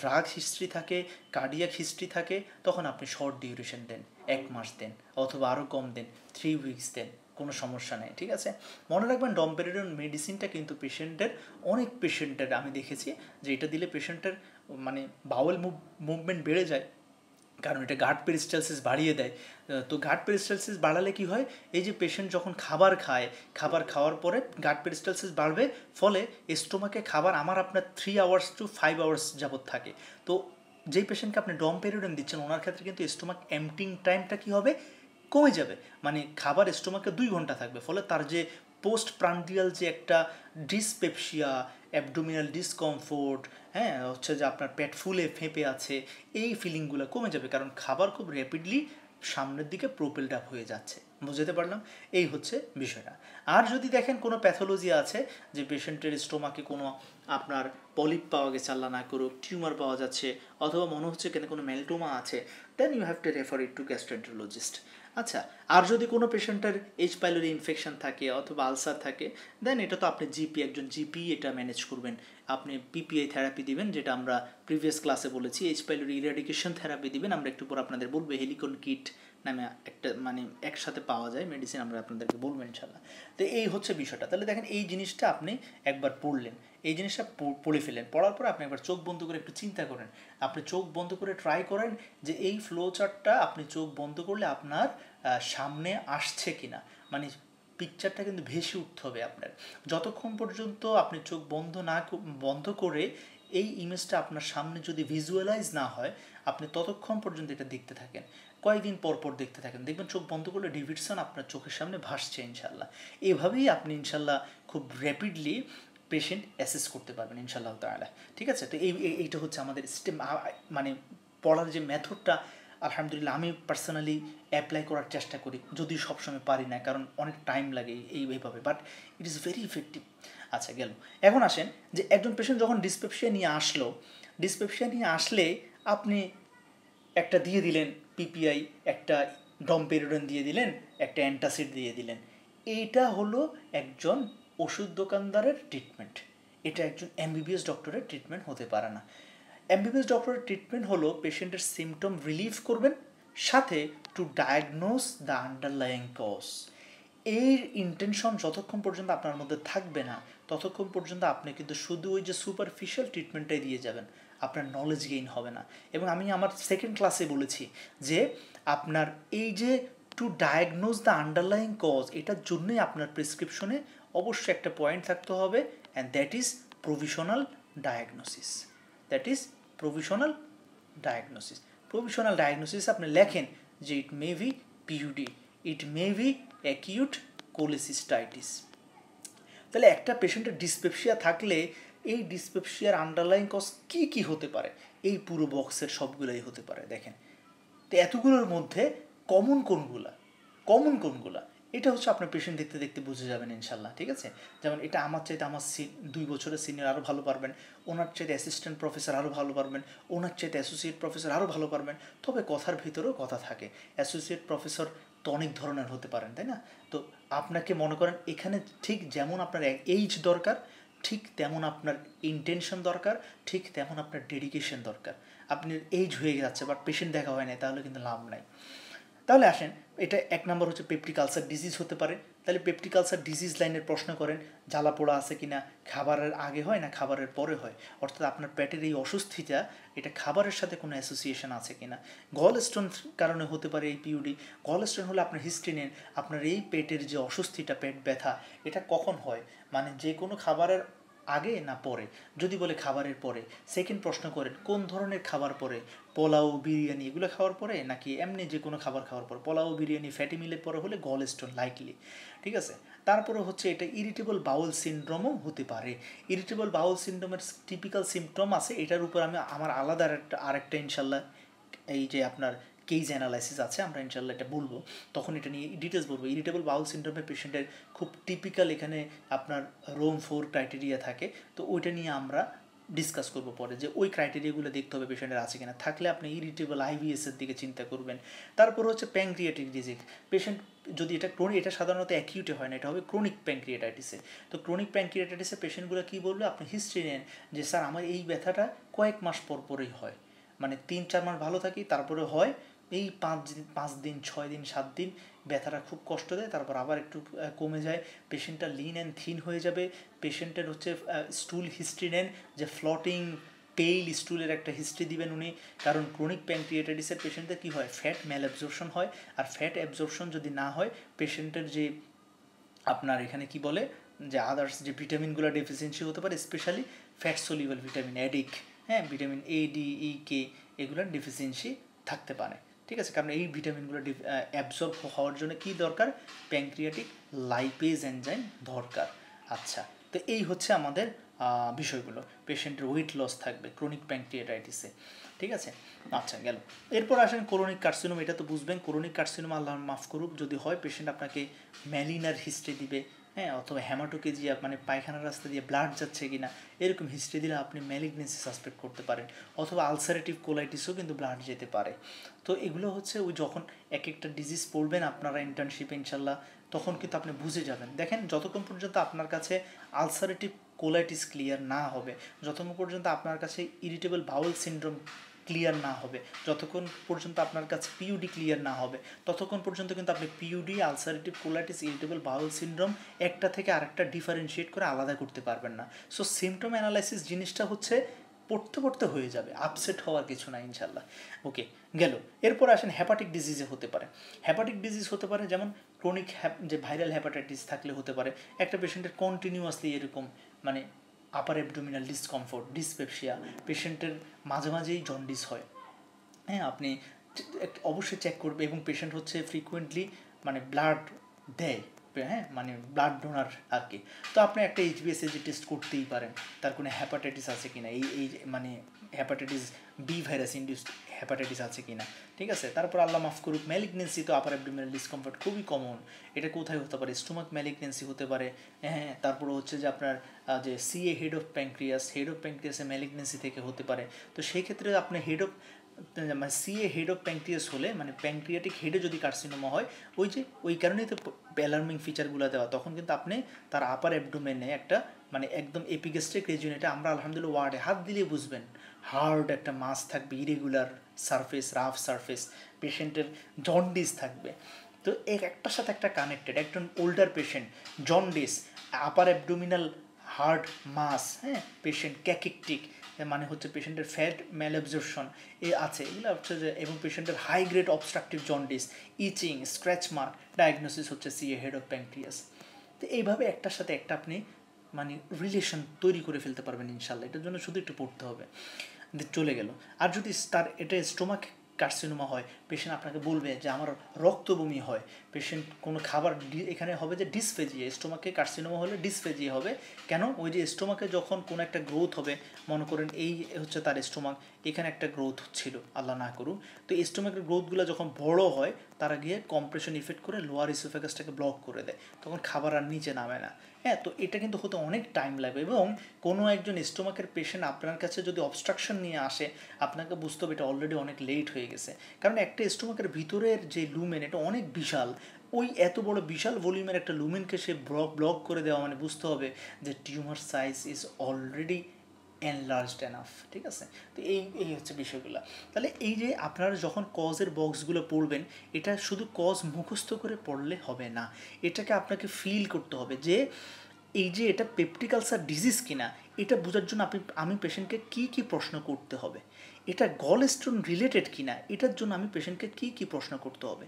ড্রাগ হিস্ট্রি থাকে কার্ডিয়াক হিস্ট্রি থাকে তখন আপনি শর্ট ডিউরেশন দেন এক মাস দেন অথবা আরও কম দেন থ্রি উইকস দেন কোনো সমস্যা নেই ঠিক আছে মনে রাখবেন ডম্পেরিডন মেডিসিনটা কিন্তু পেশেন্টের অনেক পেশেন্টের আমি দেখেছি যে এটা দিলে পেশেন্টের মানে বাউল মুভমেন্ট বেড়ে যায় কারণ এটা গার্ড পেরিস্টালসিস বাড়িয়ে দেয় তো গার্ড পেরিস্টালসিস বাড়ালে কি হয় এই যে পেশেন্ট যখন খাবার খায় খাবার খাওয়ার পরে গার্ড পেরিস্টালসিস বাড়বে ফলে স্টোমাকে খাবার আমার আপনার three hours to five hours যাবৎ থাকে তো যেই পেশেন্টকে আপনি ডম পেরিওডেন দিচ্ছেন ওনার ক্ষেত্রে কিন্তু স্টোমাক এমটিং টাইমটা কি হবে কমে যাবে মানে খাবার স্টোমাকে দুই ঘন্টা থাকবে ফলে তার যে পোস্ট প্রান্ডিয়াল যে একটা ডিসপেপসিয়া অ্যাবডোমিনাল ডিসকমফোর্ট হ্যাঁ হচ্ছে যে আপনার পেট ফুলে ফেঁপে আছে এই ফিলিংগুলো কমে যাবে কারণ খাবার খুব র্যাপিডলি সামনের দিকে প্রোপেলড আপ হয়ে যাচ্ছে বুঝতে পারলাম এই হচ্ছে বিষয়টা আর যদি দেখেন কোনো প্যাথোলজি আছে যে পেশেন্টের স্টোমাকে কোনো আপনার পলিপ পাওয়া গেছে আল্লাহ না করুক টিউমার পাওয়া যাচ্ছে অথবা মনে হচ্ছে কেন কোনো মেলটোমা আছে then you have to refer it to gastroenterologist আচ্ছা আর যদি কোনো পেশেন্টের এইচ পাইলোরি ইনফেকশন থাকে অথবা আলসার থাকে দেন এটা তো আপনি জিপি একজন জিপি এটা ম্যানেজ করবেন আপনি পিপিআই থেরাপি দিবেন যেটা আমরা প্রিভিয়াস ক্লাসে বলেছি এইচ পাইলোরি ইরাডিকেশন থেরাপি দিবেন আমরা একটু পর আপনাদের বলবো হেলিকন কিট নামে একটা মানে একসাথে পাওয়া যায় মেডিসিন আমরা আপনাদেরকে বলবো ইনশাল্লাহ তো এই হচ্ছে বিষয়টা তাহলে দেখেন এই জিনিসটা আপনি একবার পড়লেন এই জিনিসটা পড়ে ফেলেন পড়ার পর আপনি একবার চোখ বন্ধ করে একটু চিন্তা করেন আপনি চোখ বন্ধ করে ট্রাই করেন যে এই ফ্লো চার্টটা আপনি চোখ বন্ধ করলে আপনার সামনে আসছে কিনা মানে পিকচারটা কিন্তু ভেসে উঠতে হবে আপনার যতক্ষণ পর্যন্ত আপনি চোখ বন্ধ না বন্ধ করে এই ইমেজটা আপনার সামনে যদি ভিজুয়ালাইজ না হয় আপনি ততক্ষণ পর্যন্ত এটা দেখতে থাকেন কয়েকদিন পর পর দেখতে থাকেন দেখবেন চোখ বন্ধ করলে ডিভিডসন আপনার চোখের সামনে ভাসছে ইনশাল্লাহ এভাবেই আপনি ইনশাল্লাহ খুব র্যাপিডলি পেশেন্ট অ্যাসেস করতে পারবেন ইনশাল্লাহ তালা ঠিক আছে তো এই এইটা হচ্ছে আমাদের স্টেম মানে পড়ার যে মেথডটা আলহামদুলিল্লাহ আমি পার্সোনালি অ্যাপ্লাই করার চেষ্টা করি যদি সবসময় পারি না কারণ অনেক টাইম লাগে এই এইভাবে but it is very effective আচ্ছা গেল এখন আসেন যে একজন পেশেন্ট যখন ডিসপেপসিয়া নিয়ে আসলো ডিসপেপসিয়া নিয়ে আসলে আপনি একটা দিয়ে দিলেন পিপিআই একটা ডম্পেরোডন দিয়ে দিলেন একটা অ্যান্টাসিড দিয়ে দিলেন এইটা হলো একজন ওষুধ দোকানদারের ট্রিটমেন্ট এটা একজন এমবিবিএস ডক্টরের ট্রিটমেন্ট হতে পারে না এমবিবিএস ডক্টরের ট্রিটমেন্ট হলো পেশেন্টের সিমটম রিলিফ করবেন সাথে to diagnose the underlying cause এই ইন্টেনশন যতক্ষণ পর্যন্ত আপনার মধ্যে থাকবে না ততক্ষণ পর্যন্ত আপনি কিন্তু শুধু ওই যে সুপারফিশিয়াল ট্রিটমেন্টটাই দিয়ে যাবেন আপনার নলেজ গেইন হবে না এবং আমি আমার সেকেন্ড ক্লাসে বলেছি যে আপনার এই যে to diagnose the underlying cause এটার জন্যই আপনার প্রেসক্রিপশনে অবশ্যই একটা পয়েন্ট থাকতে হবে and that is provisional diagnosis that is provisional diagnosis provisional diagnosis আপনি লেখেন যে it may be PUD it may be acute cholecystitis তাহলে একটা পেশেন্টের ডিসপেপসিয়া থাকলে এই ডিসপেপসিয়ার আন্ডারলাইন কজ কী কী হতে পারে এই পুরো বক্সের সবগুলাই হতে পারে দেখেন তো এতগুলোর মধ্যে কমন কোনগুলা কমন কোনগুলা এটা হচ্ছে আপনার পেশেন্ট দেখতে দেখতে বুঝে যাবেন ইনশাল্লাহ ঠিক আছে যেমন এটা আমার চাইতে আমার দুই বছরের সিনিয়র আরও ভালো পারবেন ওনার চাইতে অ্যাসিস্ট্যান্ট প্রফেসর আরও ভালো পারবেন ওনার চাইতে অ্যাসোসিয়েট প্রফেসর আরও ভালো পারবেন তবে কথার ভিতরেও কথা থাকে অ্যাসোসিয়েট প্রফেসর তো অনেক ধরনের হতে পারেন তাই না তো আপনাকে মনে করেন এখানে ঠিক যেমন আপনার এইজ দরকার ঠিক তেমন আপনার ইন্টেনশন দরকার ঠিক তেমন আপনার ডেডিকেশন দরকার আপনি এইজ হয়ে যাচ্ছে বাট পেশেন্ট দেখা হয় না তাহলে কিন্তু লাভ নাই তাহলে আসেন এটা এক নম্বর হচ্ছে পেপটিকালসার ডিজিজ হতে পারে তাহলে পেপটিকালসার ডিজিজ লাইনের প্রশ্ন করেন জ্বালা পোড়া আছে কি না খাবারের আগে হয় না খাবারের পরে হয় অর্থাৎ আপনার পেটের এই অস্বস্তিটা এটা খাবারের সাথে কোনো অ্যাসোসিয়েশন আছে কি না গল স্টোন কারণে হতে পারে এই পিউডি গল স্টোন হলে আপনার হিস্ট্রিনের আপনার এই পেটের যে অস্বস্তিটা পেট ব্যথা এটা কখন হয় মানে যে কোনো খাবারের আগে না পরে যদি বলে খাবারের পরে সেকেন্ড প্রশ্ন করেন কোন ধরনের খাবার পরে পোলাও বিরিয়ানি এগুলো খাওয়ার পরে নাকি এমনি যে কোনো খাবার খাওয়ার পরে পোলাও বিরিয়ানি ফ্যাটি মিলের পরে হলে গল স্টোন লাইকলি ঠিক আছে তারপরে হচ্ছে এটা ইরিটেবল বাউল সিনড্রোমও হতে পারে ইরিটেবল বাউল সিনড্রোমের টিপিক্যাল সিমটম আছে এটার উপর আমি আমার আলাদা আরেকটা আরেকটা ইনশাল্লাহ এই যে আপনার কেজ অ্যানালাইসিস আছে আমরা ইনশাল্লাহ এটা বলবো তখন এটা নিয়ে ডিটেলস বলবো ইরিটেবল বাউল সিন্ড্রোমের পেশেন্টের খুব টিপিক্যাল এখানে আপনার রোম ফোর ক্রাইটেরিয়া থাকে তো ওইটা নিয়ে আমরা ডিসকাস করবো পরে যে ওই ক্রাইটেরিয়াগুলো দেখতে হবে পেশেন্টের আছে কিনা থাকলে আপনি ইরিটেবল আইভিএসের দিকে চিন্তা করবেন তারপর হচ্ছে প্যাংক্রিয়াটিক ডিজিজ পেশেন্ট যদি এটা ক্রোনিক এটা সাধারণত অ্যাকিউটে হয় না এটা হবে ক্রনিক প্যাংক্রিয়াটাইটিসে তো ক্রনিক প্যাংক্রিয়াটাইটিসে পেশেন্টগুলো কী বলবে আপনি হিস্ট্রি নেন যে স্যার আমার এই ব্যথাটা কয়েক মাস পর পরই হয় মানে তিন চার মাস ভালো থাকি তারপরে হয় এই পাঁচ দিন পাঁচ দিন ছয় দিন সাত দিন ব্যথাটা খুব কষ্ট দেয় তারপর আবার একটু কমে যায় পেশেন্টটা লিন অ্যান্ড থিন হয়ে যাবে পেশেন্টের হচ্ছে স্টুল হিস্ট্রি নেন যে ফ্লটিং পেইল স্টুলের একটা হিস্ট্রি দিবেন উনি কারণ ক্রনিক প্যান্ক্রিয়েটাইটিসের পেশেন্টে কী হয় ফ্যাট ম্যাল অ্যাবজর্পশন হয় আর ফ্যাট অ্যাবজর্পশন যদি না হয় পেশেন্টের যে আপনার এখানে কি বলে যে আদার্স যে ভিটামিনগুলো ডেফিসিয়েন্সি হতে পারে specially fat soluble vitamin ADEK হ্যাঁ vitamin A D E K এগুলোর ডেফিসিয়েন্সি থাকতে পারে ঠিক আছে কারণ এই ভিটামিনগুলো অ্যাবজর্ব হওয়ার জন্য কি দরকার প্যাংক্রিয়াটিক লাইপেজ এনজাইম দরকার আচ্ছা তো এই হচ্ছে আমাদের বিষয়গুলো পেশেন্টের ওয়েট লস থাকবে ক্রনিক প্যাংক্রিয়াটাইটিসে ঠিক আছে আচ্ছা গেল এরপর আসেন করোনিক কার্সিনোম এটা তো বুঝবেন করোনিক কার্সিনোম আল্লাহ মাফ করুক যদি হয় পেশেন্ট আপনাকে ম্যালিনার হিস্ট্রি দিবে হ্যাঁ অথবা হ্যামাটোকেজিয়া মানে পায়খানার রাস্তা দিয়ে ব্লাড যাচ্ছে কি না এরকম হিস্ট্রি দিলে আপনি ম্যালিগনেসি সাসপেক্ট করতে পারেন অথবা আলসারেটিভ কোলাইটিসও কিন্তু ব্লাড যেতে পারে তো এগুলো হচ্ছে ওই যখন এক একটা ডিজিজ পড়বেন আপনারা ইন্টার্নশিপ ইনশাল্লাহ তখন কিন্তু আপনি বুঝে যাবেন দেখেন যতক্ষণ পর্যন্ত আপনার কাছে আলসারেটিভ কোলাইটিস ক্লিয়ার না হবে যতক্ষণ পর্যন্ত আপনার কাছে ইরিটেবল বাউল সিন্ড্রোম ক্লিয়ার না হবে যতক্ষণ পর্যন্ত আপনার কাছে পিইউডি ক্লিয়ার না হবে ততক্ষণ পর্যন্ত কিন্তু আপনি PUD ulcerative colitis irritable bowel syndrome একটা থেকে আরেকটা ডিফারেন্সিয়েট করে আলাদা করতে পারবেন না সো সিমটম অ্যানালাইসিস জিনিসটা হচ্ছে পড়তে পড়তে হয়ে যাবে আপসেট হওয়ার কিছু না ইনশাল্লাহ ওকে গেল এরপর আসেন হ্যাপাটিক ডিজিজে হতে পারে হ্যাপাটিক ডিজিজ হতে পারে যেমন ক্রনিক যে ভাইরাল হ্যাপাটাইটিস থাকলে হতে পারে একটা পেশেন্টের কন্টিনিউয়াসলি এরকম মানে আপার অ্যাবডোমিনাল ডিসকমফোর্ট ডিসপেপসিয়া পেশেন্টের মাঝে মাঝেই জন্ডিস হয় হ্যাঁ আপনি অবশ্যই চেক করবে এবং পেশেন্ট হচ্ছে ফ্রিকুয়েন্টলি মানে ব্লাড দেয় হ্যাঁ মানে ব্লাড ডোনার আর কি তো আপনি একটা এইচবিএসএ যে টেস্ট করতেই পারেন তার কোনো হ্যাপাটাইটিস আছে কিনা এই এই মানে hepatitis B virus induced hepatitis আছে কিনা ঠিক আছে তারপর আল্লাহ মাফ করুক ম্যালিগনেন্সি তো আপার অ্যাবডোমিনাল ডিসকমফর্ট খুবই কমন এটা কোথায় হতে পারে স্টোমাক ম্যালিগনেন্সি হতে পারে হ্যাঁ তারপর হচ্ছে যে আপনার যে CA head of pancreas head of প্যাঙ্ক্রিয়াসে ম্যালিগনেন্সি থেকে হতে পারে তো সেই ক্ষেত্রে আপনি head of CA head of pancreas হলে মানে প্যাংক্রিয়াটিক হেডে যদি কার্সিনোমা হয় ওই যে ওই কারণেই তো অ্যালার্মিং ফিচারগুলো দেওয়া তখন কিন্তু আপনি তার আপার অ্যাবডোমেনে একটা মানে একদম এপিগেস্ট্রিক রেজিউন এটা আমরা আলহামদুলিল্লাহ ওয়ার্ডে হাত দিলে বুঝবেন হার্ড একটা মাস থাকবে ইরেগুলার সারফেস রাফ সারফেস পেশেন্টের জন্ডিস থাকবে তো এক একটার সাথে একটা কানেক্টেড একজন older patient jaundice upper abdominal hard mass হ্যাঁ পেশেন্ট ক্যাকেকটিক মানে হচ্ছে পেশেন্টের ফ্যাট ম্যাল এ আছে এগুলো হচ্ছে যে এবং পেশেন্টের high grade obstructive jaundice itching scratch mark diagnosis হচ্ছে C A head of pancreas তো এইভাবে একটার সাথে একটা আপনি মানে রিলেশন তৈরি করে ফেলতে পারবেন ইনশাল্লাহ এটার জন্য শুধু একটু পড়তে হবে চলে গেল আর যদি তার এটা স্টোমাক কার্সিনোমা হয় পেশেন্ট আপনাকে বলবে যে আমার রক্তবমি হয় পেশেন্ট কোনো খাবার এখানে হবে যে ডিসফেজিয়া স্টোমাকে কার্সিনোমা হলে ডিসফেজিয়া হবে কেন ওই যে স্টোমাকে যখন কোনো একটা গ্রোথ হবে মনে করেন এই হচ্ছে তার স্টোমাক এখানে একটা গ্রোথ ছিল আল্লাহ না করুন তো স্টোমাকের গ্রোথগুলো যখন বড় হয় তারা গিয়ে কম্প্রেশন ইফেক্ট করে লোয়ার ইসোফেগাসটাকে ব্লক করে দেয় তখন খাবার আর নিচে নামে না হ্যাঁ তো এটা কিন্তু হতে অনেক টাইম লাগবে এবং কোনো একজন স্টোমাকের পেশেন্ট আপনার কাছে যদি অবস্ট্রাকশন নিয়ে আসে আপনাকে বুঝতে হবে এটা অলরেডি অনেক লেট হয়ে গেছে কারণ একটা স্টোমাকের ভিতরের যে লুমেন এটা অনেক বিশাল ওই এত বড় বিশাল ভলিউমের একটা লুমেনকে সে ব্লক করে দেওয়া মানে বুঝতে হবে যে tumour size is already enlarge enough ঠিক আছে তো এই এই হচ্ছে বিষয়গুলো তাহলে এই যে আপনারা যখন কজের বক্সগুলো পড়বেন এটা শুধু কজ মুখস্থ করে পড়লে হবে না এটাকে আপনাকে ফিল করতে হবে যে এই যে এটা পেপটিকালসার ডিজিজ কিনা এটা বোঝার জন্য আপনি আমি পেশেন্টকে কি কি প্রশ্ন করতে হবে এটা গল স্টোন রিলেটেড কিনা এটার জন্য আমি পেশেন্টকে কি কি প্রশ্ন করতে হবে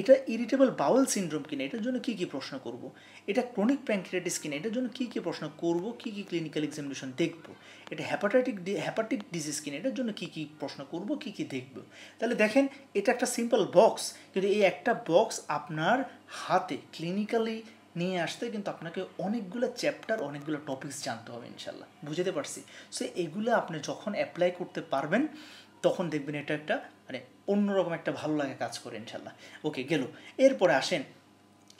এটা ইরিটেবল বাউল সিন্ড্রোম কিনা এটার জন্য কী কী প্রশ্ন করব। এটা ক্রনিক প্যাঙ্ক্রিয়াটিস কিনা এটার জন্য কী কী প্রশ্ন করব কী কী ক্লিনিক্যাল এক্সামিনেশন দেখব এটা হ্যাপাটাইটিক হ্যাপাটিক ডিজিজ কিনা এটার জন্য কী কী প্রশ্ন করব কী কী দেখব তাহলে দেখেন এটা একটা সিম্পল বক্স কিন্তু এই একটা বক্স আপনার হাতে ক্লিনিক্যালি নিয়ে আসতে কিন্তু আপনাকে অনেকগুলো চ্যাপ্টার অনেকগুলো টপিকস জানতে হবে ইনশাল্লাহ বুঝতে পারছি সো এগুলো আপনি যখন অ্যাপ্লাই করতে পারবেন তখন দেখবেন এটা একটা অন্যরকম একটা ভালো লাগে কাজ করে ইনশাল্লাহ ওকে গেল এরপরে আসেন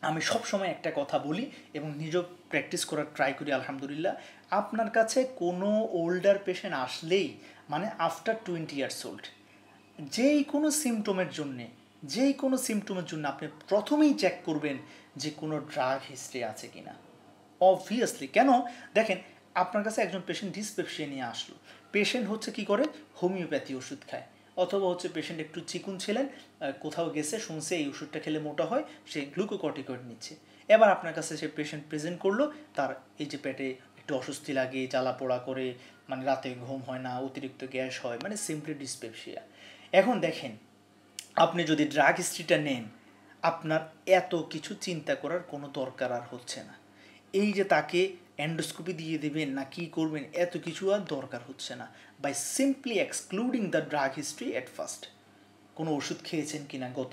আমি সব সময় একটা কথা বলি এবং নিজেও প্র্যাকটিস করার ট্রাই করি আলহামদুলিল্লাহ আপনার কাছে কোনো ওল্ডার পেশেন্ট আসলেই মানে আফটার টোয়েন্টি ইয়ার্স ওল্ড যেই কোনো সিমটমের জন্যে যেই কোনো সিমটমের জন্য আপনি প্রথমেই চেক করবেন যে কোনো ড্রাগ হিস্ট্রি আছে কি না অবভিয়াসলি কেন দেখেন আপনার কাছে একজন পেশেন্ট ডিসপেপসিয়া নিয়ে আসলো পেশেন্ট হচ্ছে কি করে হোমিওপ্যাথি ওষুধ খায় অথবা হচ্ছে পেশেন্ট একটু চিকুন ছিলেন কোথাও গেছে শুনছে এই ওষুধটা খেলে মোটা হয় সে গ্লুকোকর্টিকয়েড নিচ্ছে এবার আপনার কাছে সে পেশেন্ট প্রেজেন্ট করলো তার এই যে পেটে একটু অস্বস্তি লাগে জ্বালা পোড়া করে মানে রাতে ঘুম হয় না অতিরিক্ত গ্যাস হয় মানে সিম্পলি ডিসপেপসিয়া এখন দেখেন আপনি যদি ড্রাগ হিস্ট্রিটা নেন আপনার এত কিছু চিন্তা করার কোনো দরকার আর হচ্ছে না এই যে তাকে অ্যান্ডোস্কোপি দিয়ে দেবেন না কী করবেন এত কিছু আর দরকার হচ্ছে না by simply excluding the drug history at first কোনো ওষুধ খেয়েছেন কি না গত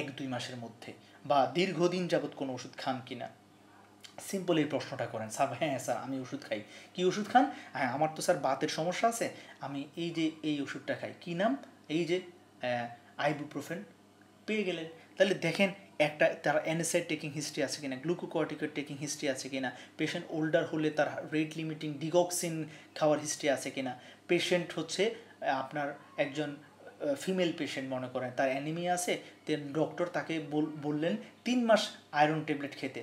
এক দুই মাসের মধ্যে বা দীর্ঘদিন যাবৎ কোনো ওষুধ খান কি না সিম্পল এই প্রশ্নটা করেন স্যার হ্যাঁ স্যার আমি ওষুধ খাই কি ওষুধ খান হ্যাঁ আমার তো স্যার বাতের সমস্যা আছে আমি এই যে এই ওষুধটা খাই কী নাম এই যে আইবুপ্রোফেন পেয়ে গেলেন তাহলে দেখেন একটা তার অ্যানেসাইড টেকিং হিস্ট্রি আছে কিনা গ্লুকোকর্টিকের টেকিং হিস্ট্রি আছে কিনা পেশেন্ট ওল্ডার হলে তার রেট লিমিটিং ডিগক্সিন খাওয়ার হিস্ট্রি আছে কিনা পেশেন্ট হচ্ছে আপনার একজন ফিমেল পেশেন্ট মনে করেন তার অ্যানিমিয়া আছে তেন ডক্টর তাকে বললেন তিন মাস আয়রন ট্যাবলেট খেতে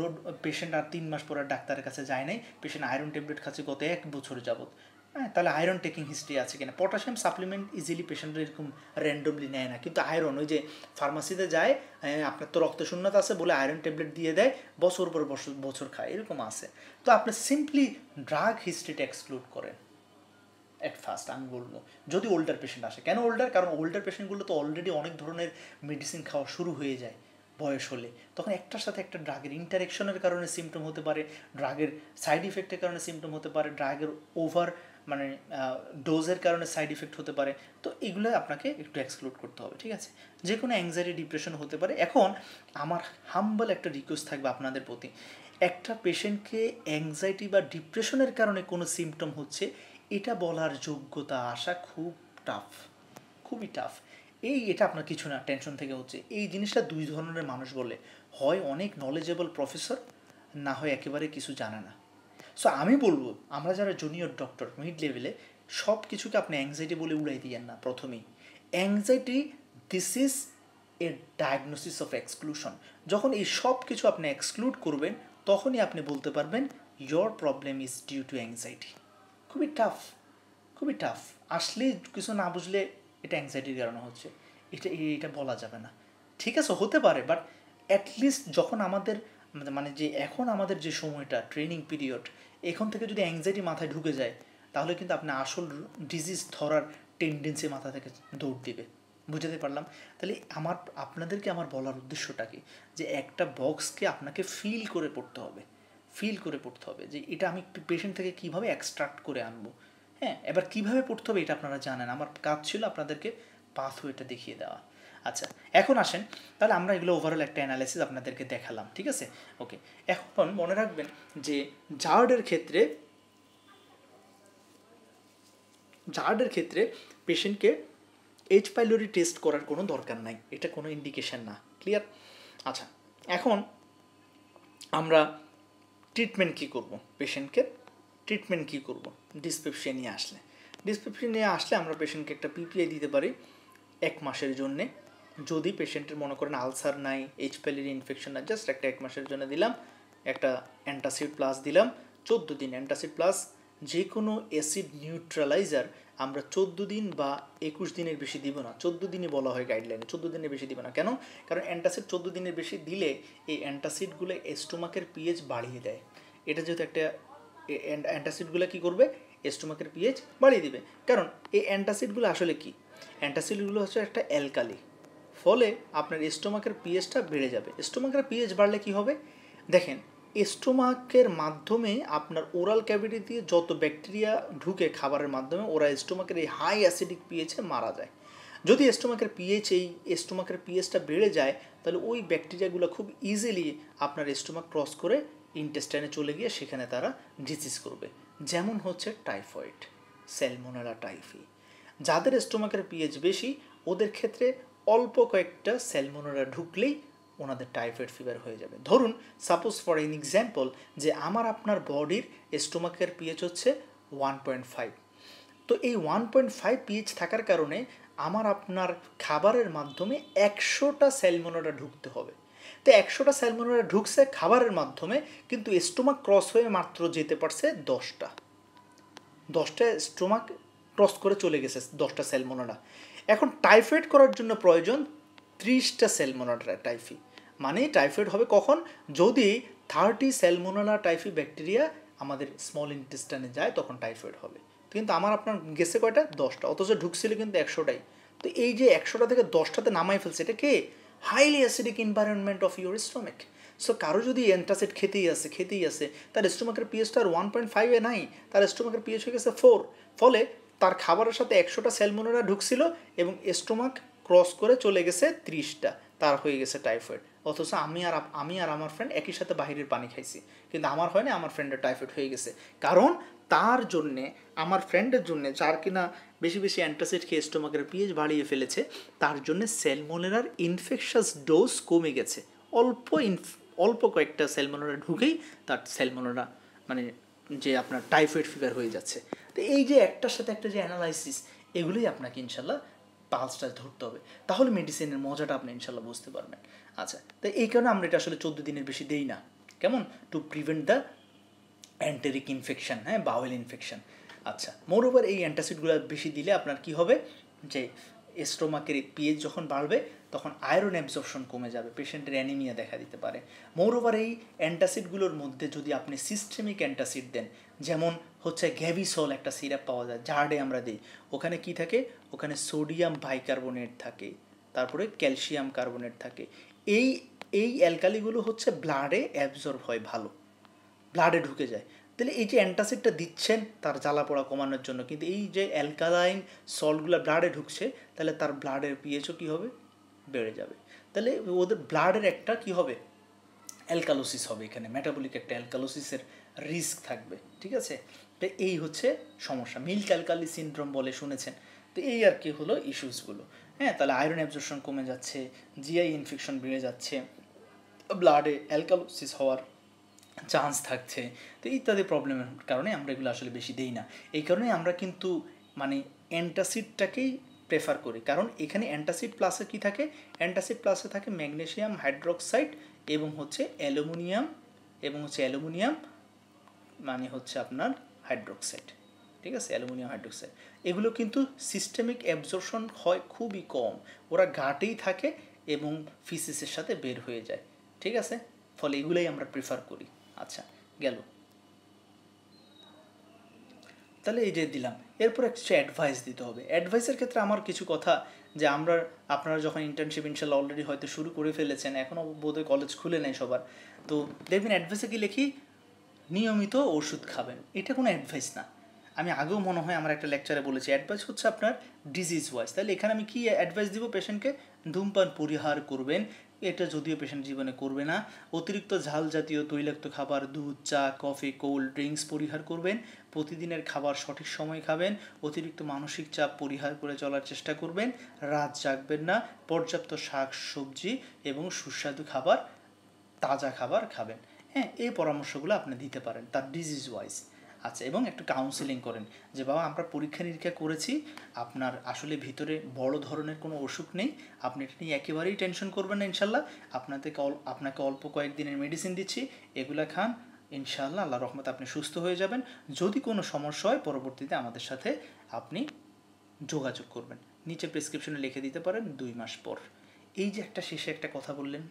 রোড পেশেন্ট আর তিন মাস পর ডাক্তারের কাছে যায় নাই পেশেন্ট আয়রন ট্যাবলেট খাচ্ছে গত এক বছর যাবত হ্যাঁ তাহলে আয়রন টেকিং হিস্ট্রি আছে কিনা পটাশিয়াম সাপ্লিমেন্ট ইজিলি পেশেন্টরা এরকম র্যান্ডমলি নেয় না কিন্তু আয়রন ওই যে ফার্মাসিতে যায় আপনার তো রক্ত শূন্যতা আছে বলে আয়রন ট্যাবলেট দিয়ে দেয় বছর পর বছর বছর খায় এরকম আছে তো আপনি সিম্পলি ড্রাগ হিস্ট্রিটা এক্সক্লুড করেন অ্যাট ফার্স্ট আমি বলবো যদি ওল্ডার পেশেন্ট আসে কেন ওল্ডার কারণ ওল্ডার পেশেন্টগুলো তো অলরেডি অনেক ধরনের মেডিসিন খাওয়া শুরু হয়ে যায় বয়স হলে তখন একটার সাথে একটা ড্রাগের ইন্টারেকশনের কারণে সিমটম হতে পারে ড্রাগের সাইড ইফেক্টের কারণে সিমটম হতে পারে ড্রাগের ওভার মানে ডোজের কারণে সাইড ইফেক্ট হতে পারে তো এগুলো আপনাকে একটু এক্সক্লুড করতে হবে ঠিক আছে যে কোনো অ্যাংজাইটি ডিপ্রেশন হতে পারে এখন আমার হাম্বল একটা রিকোয়েস্ট থাকবে আপনাদের প্রতি একটা পেশেন্টকে অ্যাংজাইটি বা ডিপ্রেশনের কারণে কোনো সিমটম হচ্ছে এটা বলার যোগ্যতা আসা খুব টাফ খুবই টাফ এই এটা আপনার কিছু না টেনশন থেকে হচ্ছে এই জিনিসটা দুই ধরনের মানুষ বলে হয় অনেক নলেজেবল প্রফেসর না হয় একেবারে কিছু জানে না সো আমি বলবো আমরা যারা জুনিয়র ডক্টর মিড লেভেলে সব কিছুকে আপনি অ্যাংজাইটি বলে উড়াই দিয়েন না প্রথমেই anxiety this is a diagnosis of exclusion যখন এই সব কিছু আপনি এক্সক্লুড করবেন তখনই আপনি বলতে পারবেন your problem is due to anxiety খুবই টাফ খুবই টাফ আসলে কিছু না বুঝলে এটা অ্যাংজাইটির কারণে হচ্ছে এটা এটা বলা যাবে না ঠিক আছে হতে পারে বাট অ্যাটলিস্ট যখন আমাদের মানে যে এখন আমাদের যে সময়টা ট্রেনিং পিরিয়ড এখন থেকে যদি অ্যাংজাইটি মাথায় ঢুকে যায় তাহলে কিন্তু আপনি আসল ডিজিজ ধরার টেন্ডেন্সি মাথা থেকে দৌড় দিবে বুঝাতে পারলাম তাহলে আমার আপনাদেরকে আমার বলার উদ্দেশ্যটা কি যে একটা বক্সকে আপনাকে ফিল করে পড়তে হবে ফিল করে পড়তে হবে যে এটা আমি পেশেন্ট থেকে কীভাবে এক্সট্রাক্ট করে আনবো হ্যাঁ এবার কীভাবে পড়তে হবে এটা আপনারা জানেন আমার কাজ ছিল আপনাদেরকে পাথওয়েটা দেখিয়ে দেওয়া আচ্ছা এখন আসেন তাহলে আমরা এগুলো ওভারঅল একটা অ্যানালাইসিস আপনাদেরকে দেখালাম ঠিক আছে ওকে এখন মনে রাখবেন যে জার্ডের ক্ষেত্রে জার্ডের ক্ষেত্রে পেশেন্টকে এইচ পাইলোরি টেস্ট করার কোনো দরকার নাই এটা কোনো ইন্ডিকেশন না ক্লিয়ার আচ্ছা এখন আমরা ট্রিটমেন্ট কী করব পেশেন্টকে ট্রিটমেন্ট কী করব ডিসক্রিপশন নিয়ে আসলে ডিসক্রিপশন নিয়ে আসলে আমরা পেশেন্টকে একটা পিপিআই দিতে পারি এক মাসের জন্যে যদি পেশেন্টের মনে করেন আলসার নাই এইচ প্যালির ইনফেকশন না জাস্ট একটা এক মাসের জন্য দিলাম একটা অ্যান্টাসিড প্লাস দিলাম চোদ্দো দিন অ্যান্টাসিড প্লাস যে কোনো অ্যাসিড নিউট্রালাইজার আমরা চোদ্দো দিন বা একুশ দিনের বেশি দিব না চোদ্দো দিনই বলা হয় গাইডলাইনে চোদ্দো দিনের বেশি দিব না কেন কারণ অ্যান্টাসিড চোদ্দো দিনের বেশি দিলে এই অ্যান্টাসিডগুলো এস্টোমাকের পিএইচ বাড়িয়ে দেয় এটা যেহেতু একটা অ্যান্টাসিডগুলো কী করবে এস্টোমাকের পিএইচ বাড়িয়ে দিবে কারণ এই অ্যান্টাসিডগুলো আসলে কি অ্যান্টাসিডগুলো হচ্ছে একটা অ্যালকালি ফলে আপনার স্টোমাকের পিএইচটা বেড়ে যাবে স্টোমাকের পিএইচ বাড়লে কি হবে দেখেন স্টোমাকের মাধ্যমে আপনার ওরাল ক্যাভিটি দিয়ে যত ব্যাকটেরিয়া ঢুকে খাবারের মাধ্যমে ওরা স্টোমাকের এই হাই অ্যাসিডিক পিএইচে মারা যায় যদি স্টোমাকের পিএইচ এই স্টোমাকের পিএইচটা বেড়ে যায় তাহলে ওই ব্যাকটেরিয়াগুলো খুব ইজিলি আপনার স্টোমাক ক্রস করে ইন্টেস্টাইনে চলে গিয়ে সেখানে তারা ডিজিজ করবে যেমন হচ্ছে টাইফয়েড স্যালমোনালা টাইফি যাদের স্টোমাকের পিএইচ বেশি ওদের ক্ষেত্রে অল্প কয়েকটা স্যালমোনোরা ঢুকলেই ওনাদের টাইফয়েড ফিভার হয়ে যাবে ধরুন সাপোজ ফর এন এক্সাম্পল যে আমার আপনার বডির স্টোমাকের পিএইচ হচ্ছে ওয়ান পয়েন্ট ফাইভ তো এই ওয়ান পয়েন্ট ফাইভ পিএইচ থাকার কারণে আমার আপনার খাবারের মাধ্যমে একশোটা স্যালমোনোরা ঢুকতে হবে তো একশোটা স্যালমোনোরা ঢুকছে খাবারের মাধ্যমে কিন্তু স্টোমাক ক্রস হয়ে মাত্র যেতে পারছে দশটা দশটা স্টোমাক ক্রস করে চলে গেছে দশটা স্যালমোনোরা এখন টাইফয়েড করার জন্য প্রয়োজন ত্রিশটা সেলমোনাটা টাইফি মানে টাইফয়েড হবে কখন যদি থার্টি সেলমোনালা টাইফি ব্যাকটেরিয়া আমাদের স্মল ইন্টেস্টাইনে যায় তখন টাইফয়েড হবে কিন্তু আমার আপনার গেছে কয়টা দশটা অথচ ঢুকছিল কিন্তু একশোটাই তো এই যে একশোটা থেকে দশটাতে নামাই ফেলছে এটা কে highly acidic environment of your stomach so কারো যদি অ্যান্টাসিড খেতেই আছে খেতেই আছে তার স্টোমাকের পিএইচটা আর ওয়ান পয়েন্ট ফাইভে নাই তার স্টোমাকের পিএইচ হয়ে গেছে ফোর ফলে তার খাবারের সাথে একশোটা স্যালমোনেরা ঢুকছিল এবং স্টোমাক ক্রস করে চলে গেছে ত্রিশটা তার হয়ে গেছে টাইফয়েড অথচ আমি আর আমি আর আমার ফ্রেন্ড একই সাথে বাহিরের পানি খাইছি কিন্তু আমার হয় না আমার ফ্রেন্ডের টাইফয়েড হয়ে গেছে কারণ তার জন্যে আমার ফ্রেন্ডের জন্যে যার কিনা বেশি বেশি অ্যান্টাসিড খেয়ে স্টোমাকের পিএইচ বাড়িয়ে ফেলেছে তার জন্য স্যালমোনেরার ইনফেকশাস ডোজ কমে গেছে অল্প ইনফ অল্প কয়েকটা স্যালমোনেরা ঢুকেই তার স্যালমোনেরা মানে যে আপনার টাইফয়েড ফিভার হয়ে যাচ্ছে তো এই যে একটার সাথে একটা যে অ্যানালাইসিস এগুলোই আপনাকে ইনশাল্লাহ পালসটা ধরতে হবে তাহলে মেডিসিনের মজাটা আপনি ইনশাল্লাহ বুঝতে পারবেন আচ্ছা তো এই কারণে আমরা এটা আসলে চোদ্দো দিনের বেশি দেই না কেমন to prevent the enteric infection হ্যাঁ বাওয়েল ইনফেকশান আচ্ছা মোর ওভার এই অ্যান্টাসিডগুলো বেশি দিলে আপনার কি হবে যে স্ট্রোমাকের পিএইচ যখন বাড়বে তখন আয়রন অ্যাবজর্পশন কমে যাবে পেশেন্টের অ্যানিমিয়া দেখা দিতে পারে মোরওভার এই অ্যান্টাসিডগুলোর মধ্যে যদি আপনি সিস্টেমিক অ্যান্টাসিড দেন যেমন হচ্ছে গ্যাভিসল একটা সিরাপ পাওয়া যায় জার্ডে আমরা দিই ওখানে কি থাকে ওখানে সোডিয়াম বাইকার্বনেট থাকে তারপরে ক্যালসিয়াম কার্বনেট থাকে এই এই অ্যালকালিগুলো হচ্ছে ব্লাডে অ্যাবজর্ব হয় ভালো ব্লাডে ঢুকে যায় তাহলে এই যে অ্যান্টাসিডটা দিচ্ছেন তার জ্বালা পোড়া কমানোর জন্য কিন্তু এই যে অ্যালকালাইন সল্টগুলো ব্লাডে ঢুকছে তাহলে তার ব্লাডের পিএচও কী হবে বেড়ে যাবে তাহলে ওদের ব্লাডের একটা কি হবে অ্যালকালোসিস হবে এখানে ম্যাটাবলিক একটা অ্যালকালোসিসের রিস্ক থাকবে ঠিক আছে তো এই হচ্ছে সমস্যা মিল্ক অ্যালকালি সিনড্রোম বলে শুনেছেন তো এই আর কি হলো ইস্যুসগুলো হ্যাঁ তাহলে আয়রন অ্যাবজর্পশন কমে যাচ্ছে জিআই ইনফেকশন বেড়ে যাচ্ছে ব্লাডে অ্যালকালোসিস হওয়ার চান্স থাকছে তো ইত্যাদি প্রবলেমের কারণে আমরা এগুলো আসলে বেশি দেই না এই কারণে আমরা কিন্তু মানে অ্যান্টাসিডটাকেই প্রেফার করি কারণ এখানে অ্যান্টাসিড প্লাসে কি থাকে অ্যান্টাসিড প্লাসে থাকে ম্যাগনেশিয়াম হাইড্রোক্সাইড এবং হচ্ছে অ্যালুমিনিয়াম এবং হচ্ছে অ্যালুমিনিয়াম মানে হচ্ছে আপনার হাইড্রোক্সাইড ঠিক আছে অ্যালুমিনিয়াম হাইড্রোক্সাইড এগুলো কিন্তু সিস্টেমিক অ্যাবজর্পশন হয় খুবই কম ওরা গাটেই থাকে এবং ফিসিসের সাথে বের হয়ে যায় ঠিক আছে ফলে এগুলোই আমরা প্রিফার করি আচ্ছা গেল তাহলে এই যে দিলাম এরপর কিছু অ্যাডভাইস দিতে হবে অ্যাডভাইসের ক্ষেত্রে আমার কিছু কথা যে আমরা আপনারা যখন ইন্টার্নশিপ ইনশাল্লাহ অলরেডি হয়তো শুরু করে ফেলেছেন এখনও বোধহয় কলেজ খুলে নেয় সবার তো দেখবেন অ্যাডভাইসে কি লিখি নিয়মিত ওষুধ খাবেন এটা কোনো অ্যাডভাইস না আমি আগেও মনে হয় আমার একটা লেকচারে বলেছি অ্যাডভাইস হচ্ছে আপনার ডিজিজ ওয়াইজ তাহলে এখানে আমি কী অ্যাডভাইস দিব পেশেন্টকে ধূমপান পরিহার করবেন এটা যদিও পেশেন্ট জীবনে করবে না অতিরিক্ত ঝাল জাতীয় তৈলাক্ত খাবার দুধ চা কফি কোল্ড ড্রিঙ্কস পরিহার করবেন প্রতিদিনের খাবার সঠিক সময় খাবেন অতিরিক্ত মানসিক চাপ পরিহার করে চলার চেষ্টা করবেন রাত জাগবেন না পর্যাপ্ত শাক সবজি এবং সুস্বাদু খাবার তাজা খাবার খাবেন হ্যাঁ এই পরামর্শগুলো আপনি দিতে পারেন তার ডিজিজ ওয়াইজ আছে এবং একটু কাউন্সিলিং করেন যে বাবা আমরা পরীক্ষা নিরীক্ষা করেছি আপনার আসলে ভিতরে বড় ধরনের কোনো অসুখ নেই আপনি এটা নিয়ে একেবারেই টেনশন করবেন না ইনশাল্লাহ আপনাকে আপনাকে অল্প কয়েকদিনের মেডিসিন দিচ্ছি এগুলো খান ইনশাল্লাহ আল্লাহ রহমত আপনি সুস্থ হয়ে যাবেন যদি কোনো সমস্যা হয় পরবর্তীতে আমাদের সাথে আপনি যোগাযোগ করবেন নিচে প্রেসক্রিপশনে লিখে দিতে পারেন দুই মাস পর এই যে একটা শেষে একটা কথা বললেন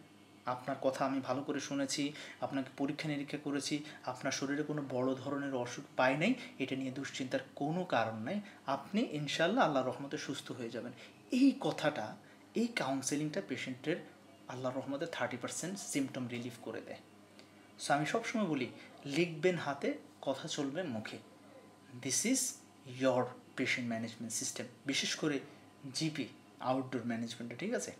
আপনার কথা আমি ভালো করে শুনেছি আপনাকে পরীক্ষা নিরীক্ষা করেছি আপনার শরীরে কোনো বড় ধরনের অসুখ পায় নাই এটা নিয়ে দুশ্চিন্তার কোনো কারণ নাই আপনি ইনশাল্লাহ আল্লাহ রহমতে সুস্থ হয়ে যাবেন এই কথাটা এই কাউন্সেলিংটা পেশেন্টের আল্লাহ রহমতে থার্টি পার্সেন্ট সিমটম রিলিফ করে দেয় সো আমি সবসময় বলি লিখবেন হাতে কথা চলবে মুখে this is your patient management system বিশেষ করে জিপি আউটডোর ম্যানেজমেন্টে ঠিক আছে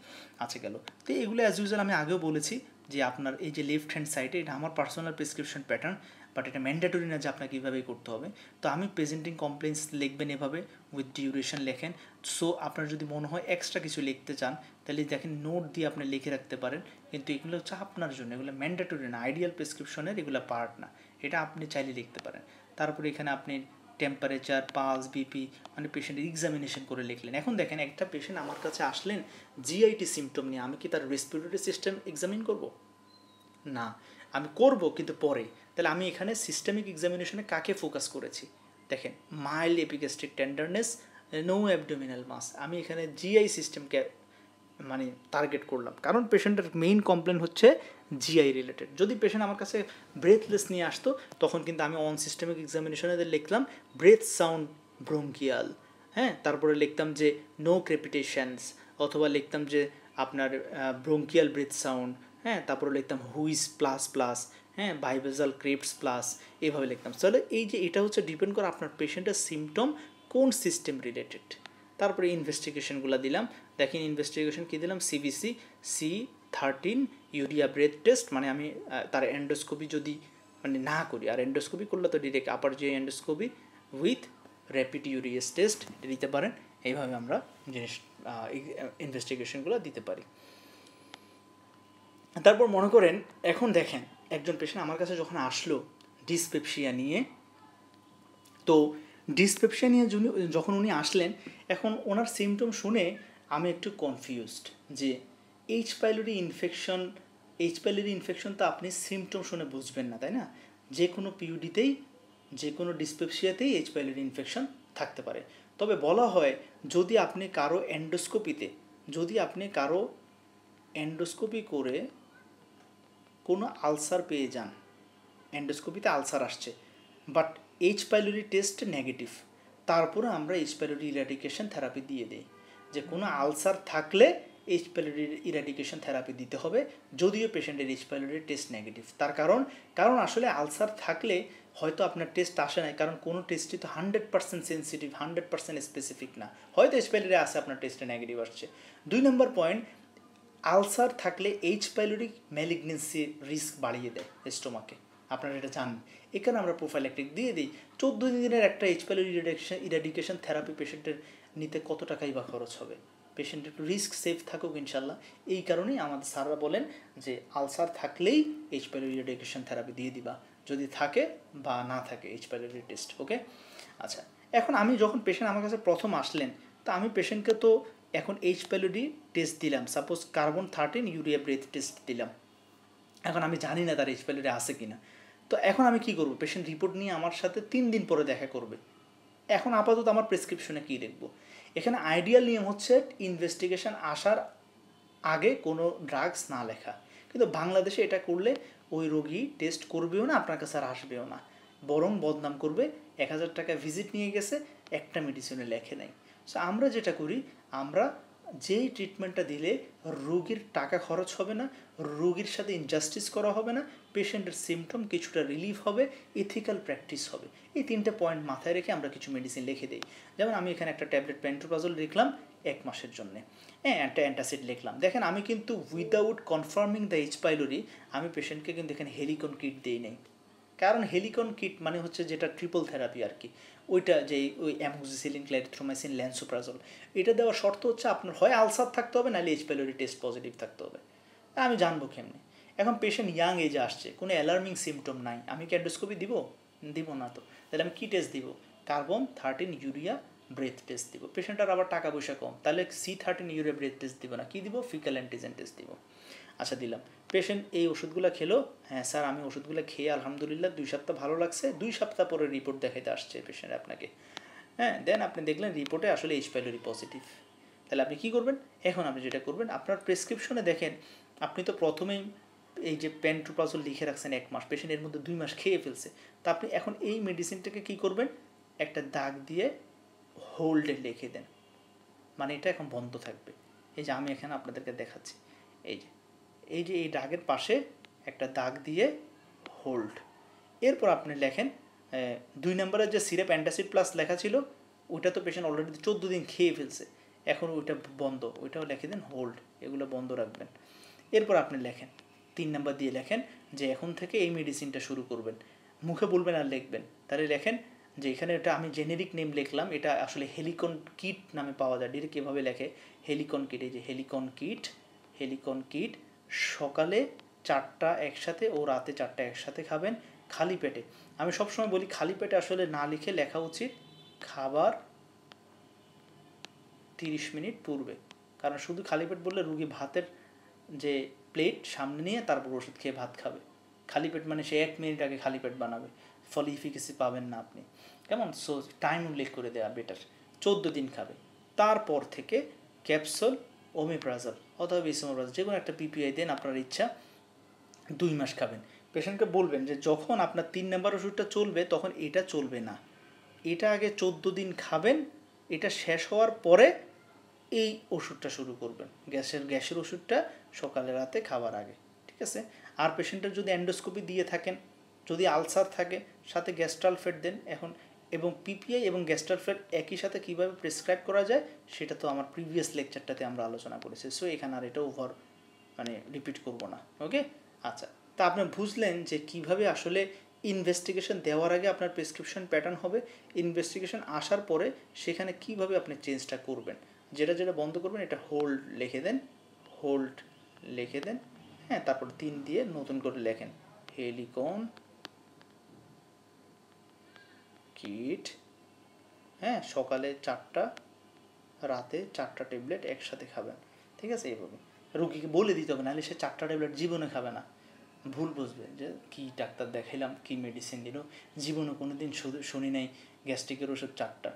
আছে গেল তো এগুলো অ্যাজ ইউজুয়াল আমি আগেও বলেছি যে আপনার এই যে লেফট হ্যান্ড সাইডে এটা আমার পার্সোনাল প্রেসক্রিপশন প্যাটার্ন বাট এটা ম্যান্ডেটরি না যে আপনাকে এইভাবেই করতে হবে তো আমি প্রেজেন্টিং কমপ্লেন্স লিখবেন এভাবে উইথ ডিউরেশন লেখেন সো আপনার যদি মনে হয় এক্সট্রা কিছু লিখতে চান তাহলে দেখেন নোট দিয়ে আপনি লিখে রাখতে পারেন কিন্তু এগুলো হচ্ছে আপনার জন্য এগুলো ম্যান্ডেটরি না আইডিয়াল প্রেসক্রিপশনের এগুলো পার্ট না এটা আপনি চাইলে লিখতে পারেন তারপরে এখানে আপনি টেম্পারেচার পালস বিপি মানে পেশেন্টের এক্সামিনেশন করে লিখলেন এখন দেখেন একটা পেশেন্ট আমার কাছে আসলেন জিআইটি সিমটম নিয়ে আমি কি তার রেসপিরেটরি সিস্টেম এক্সামিন করব না আমি করব কিন্তু পরে তাহলে আমি এখানে সিস্টেমিক এক্সামিনেশনে কাকে ফোকাস করেছি দেখেন mild epigastric tenderness no abdominal mass আমি এখানে জিআই সিস্টেমকে মানে টার্গেট করলাম কারণ পেশেন্টের মেইন কমপ্লেন হচ্ছে জিআই রিলেটেড যদি পেশেন্ট আমার কাছে ব্রেথলেস নিয়ে আসতো তখন কিন্তু আমি অন সিস্টেমিক এক্সামিনেশনে লিখলাম ব্রেথ সাউন্ড ব্রঙ্কিয়াল হ্যাঁ তারপরে লিখতাম যে নো ক্রেপিটেশনস অথবা লিখতাম যে আপনার ব্রঙ্কিয়াল ব্রেথ সাউন্ড হ্যাঁ তারপরে লিখতাম হুইস প্লাস প্লাস হ্যাঁ বাইবেজাল ক্রেপস প্লাস এভাবে লিখতাম তাহলে এই যে এটা হচ্ছে ডিপেন্ড করে আপনার পেশেন্টের সিমটম কোন সিস্টেম রিলেটেড তারপরে ইনভেস্টিগেশনগুলো দিলাম দেখেন ইনভেস্টিগেশন কী দিলাম CBC C thirteen urea breath test মানে আমি তার এন্ডোস্কোপি যদি মানে না করি আর এন্ডোস্কোপি করলে তো ডিরেক্ট আপার যে endoscopy with rapid urease test দিতে পারেন এইভাবে আমরা জিনিস ইনভেস্টিগেশনগুলো দিতে পারি তারপর মনে করেন এখন দেখেন একজন পেশেন্ট আমার কাছে যখন আসলো ডিসপেপসিয়া নিয়ে তো ডিসপেপসিয়া নিয়ে যখন উনি আসলেন এখন ওনার সিমটম শুনে আমি একটু কনফিউজড যে H pylori infection H pylori infection তো আপনি সিমটম শুনে বুঝবেন না তাই না যে কোনো পিউডিতেই যে কোনো ডিসপেপসিয়াতেই এইচ পাইলোরি ইনফেকশন থাকতে পারে তবে বলা হয় যদি আপনি কারো অ্যান্ডোস্কোপিতে যদি আপনি কারো অ্যান্ডোস্কোপি করে কোনো আলসার পেয়ে যান অ্যান্ডোস্কোপিতে আলসার আসছে but H pylori test negative তারপরে আমরা এইচ পাইলোরি ইরাডিকেশন থেরাপি দিয়ে দিই যে কোনো আলসার থাকলে এইচ প্যালোরির ইরাডিকেশন থেরাপি দিতে হবে যদিও পেশেন্টের এইচ প্যালোরির টেস্ট নেগেটিভ তার কারণ কারণ আসলে আলসার থাকলে হয়তো আপনার টেস্ট আসে নাই কারণ কোনো টেস্টই তো hundred percent sensitive hundred percent specific না হয়তো এইচ প্যালোরি আসে আপনার টেস্টে নেগেটিভ আসছে দুই নম্বর পয়েন্ট আলসার থাকলে এইচ প্যালোরিক ম্যালিগনেন্সি রিস্ক বাড়িয়ে দেয় স্টোমাকে আপনারা এটা জানেন এখানে আমরা আমরা প্রোফাইল্যাক্টিক দিয়ে দিই চোদ্দো দিনের একটা H pylori eradication eradication therapy পেশেন্টের নিতে কত টাকাই বা খরচ হবে পেশেন্ট একটু রিস্ক সেফ থাকুক ইনশাল্লাহ এই কারণেই আমাদের স্যাররা বলেন যে আলসার থাকলেই এইচ প্যালোরি থেরাপি দিয়ে দিবা যদি থাকে বা না থাকে এইচ প্যালোরি টেস্ট ওকে আচ্ছা এখন আমি যখন পেশেন্ট আমার কাছে প্রথম আসলেন তো আমি পেশেন্টকে তো এখন এইচ প্যালোডি টেস্ট দিলাম suppose carbon thirteen urea breath test দিলাম এখন আমি জানি না তার এইচ প্যালোডি আছে কি না তো এখন আমি কি করব পেশেন্ট রিপোর্ট নিয়ে আমার সাথে তিন দিন পরে দেখা করবে এখন আপাতত আমার প্রেসক্রিপশনে কী দেখবো এখানে আইডিয়াল নিয়ম হচ্ছে ইনভেস্টিগেশন আসার আগে কোনো ড্রাগস না লেখা কিন্তু বাংলাদেশে এটা করলে ওই রোগী টেস্ট করবেও না আপনার কাছে আর আসবেও না বরং বদনাম করবে এক হাজার টাকা ভিজিট নিয়ে গেছে একটা মেডিসিনে লেখে নেয় সো আমরা যেটা করি আমরা যেই ট্রিটমেন্টটা দিলে রুগীর টাকা খরচ হবে না রুগীর সাথে ইনজাস্টিস করা হবে না পেশেন্টের সিমটম কিছুটা রিলিফ হবে ইথিক্যাল প্র্যাকটিস হবে এই তিনটে পয়েন্ট মাথায় রেখে আমরা কিছু মেডিসিন লিখে দিই যেমন আমি এখানে একটা ট্যাবলেট প্যান্ট্রোপাজল লিখলাম এক মাসের জন্য হ্যাঁ একটা অ্যান্টাসিড লিখলাম দেখেন আমি কিন্তু without confirming the H pylori আমি পেশেন্টকে কিন্তু এখানে হেলিকন কিট দিই নাই কারণ হেলিকন কিট মানে হচ্ছে যেটা ট্রিপল থেরাপি আর কি ওইটা যে ওই অ্যামোক্সিসিলিন ক্ল্যারিথ্রোমাইসিন ল্যান্সোপ্রাজল এটা দেওয়ার শর্ত হচ্ছে আপনার হয় আলসার থাকতে হবে নাহলে এইচ প্যালোরি টেস্ট পজিটিভ থাকতে হবে আমি জানবো কেমনি এখন পেশেন্ট ইয়াং এজে আসছে কোনো অ্যালার্মিং সিমটম নাই আমি কি অ্যান্ডোস্কোপি দিব দিব না তো তাহলে আমি কী টেস্ট দিব carbon thirteen urea breath test দিব পেশেন্টার আবার টাকা পয়সা কম তাহলে C thirteen urea breath test দিব না কী দিব ফিকাল অ্যান্টিজেন টেস্ট দিব আচ্ছা দিলাম পেশেন্ট এই ওষুধগুলো খেলো হ্যাঁ স্যার আমি ওষুধগুলো খেয়ে আলহামদুলিল্লাহ দুই সপ্তাহ ভালো লাগছে দুই সপ্তাহ পরে রিপোর্ট দেখাইতে আসছে পেশেন্ট আপনাকে হ্যাঁ দেন আপনি দেখলেন রিপোর্টে আসলে এইচ পাইলোরি পজিটিভ তাহলে আপনি কী করবেন এখন আপনি যেটা করবেন আপনার প্রেসক্রিপশনে দেখেন আপনি তো প্রথমেই এই যে প্যান্ট্রোপ্রাজল লিখে রাখছেন এক মাস পেশেন্ট এর মধ্যে দুই মাস খেয়ে ফেলছে তা আপনি এখন এই মেডিসিনটাকে কি করবেন একটা দাগ দিয়ে হোল্ডে লিখে দেন মানে এটা এখন বন্ধ থাকবে এই যে আমি এখানে আপনাদেরকে দেখাচ্ছি এই যে এই যে এই দাগের পাশে একটা দাগ দিয়ে হোল্ড এরপর আপনি লেখেন দুই নম্বরের যে সিরাপ অ্যান্টাসিড প্লাস লেখা ছিল ওইটা তো পেশেন্ট অলরেডি চোদ্দ দিন খেয়ে ফেলছে এখন ওইটা বন্ধ ওইটাও লেখে দেন হোল্ড এগুলো বন্ধ রাখবেন এরপর আপনি লেখেন তিন নাম্বার দিয়ে লেখেন যে এখন থেকে এই মেডিসিনটা শুরু করবেন মুখে বলবেন আর লিখবেন তাহলে লেখেন যে এখানে এটা আমি জেনেরিক নেম লিখলাম এটা আসলে হেলিকন কিট নামে পাওয়া যায় ডিরেক্ট এভাবে লেখে হেলিকন কিট এই যে হেলিকন কিট হেলিকন কিট সকালে চারটা একসাথে ও রাতে চারটা একসাথে খাবেন খালি পেটে আমি সবসময় বলি খালি পেটে আসলে না লিখে লেখা উচিত খাবার তিরিশ মিনিট পূর্বে কারণ শুধু খালি পেট বললে রুগী ভাতের যে প্লেট সামনে নিয়ে তারপর ওষুধ খেয়ে ভাত খাবে খালি পেট মানে সে এক মিনিট আগে খালি পেট বানাবে ফলে ইফিকেসি পাবেন না আপনি কেমন সো টাইম উল্লেখ করে দেওয়া বেটার চোদ্দো দিন খাবে তারপর থেকে ক্যাপসুল ওমিপ্রাজল অথবা বিসমোপ্রাজল যে কোনো একটা পিপিআই দেন আপনার ইচ্ছা দুই মাস খাবেন পেশেন্টকে বলবেন যে যখন আপনার তিন নাম্বার ওষুধটা চলবে তখন এটা চলবে না এটা আগে চোদ্দ দিন খাবেন এটা শেষ হওয়ার পরে এই ওষুধটা শুরু করবেন গ্যাসের গ্যাসের ওষুধটা সকালে রাতে খাবার আগে ঠিক আছে আর পেশেন্টের যদি অ্যান্ডোস্কোপি দিয়ে থাকেন যদি আলসার থাকে সাথে গ্যাস্ট্রাল ফেট দেন এখন এবং পিপিআই এবং গ্যাস্ট্রাফ্রেট একই সাথে কীভাবে প্রেসক্রাইব করা যায় সেটা তো আমার প্রিভিয়াস লেকচারটাতে আমরা আলোচনা করেছি সো এখানে আর এটা ওভার মানে রিপিট করব না ওকে আচ্ছা তা আপনি বুঝলেন যে কিভাবে আসলে ইনভেস্টিগেশন দেওয়ার আগে আপনার প্রেসক্রিপশন প্যাটার্ন হবে ইনভেস্টিগেশন আসার পরে সেখানে কিভাবে আপনি চেঞ্জটা করবেন যেটা যেটা বন্ধ করবেন এটা হোল্ড লিখে দেন হোল্ড লিখে দেন হ্যাঁ তারপর তিন দিয়ে নতুন করে লেখেন হেলিকন কিট হ্যাঁ সকালে চারটা রাতে চারটা ট্যাবলেট একসাথে খাবেন ঠিক আছে এইভাবে রুগীকে বলে দিতে হবে নাহলে সে চারটা ট্যাবলেট জীবনে খাবে না ভুল বুঝবে যে কি ডাক্তার দেখাইলাম কি মেডিসিন দিল জীবনে কোনো দিন শুধু শুনি নাই গ্যাস্ট্রিকের ওষুধ চারটা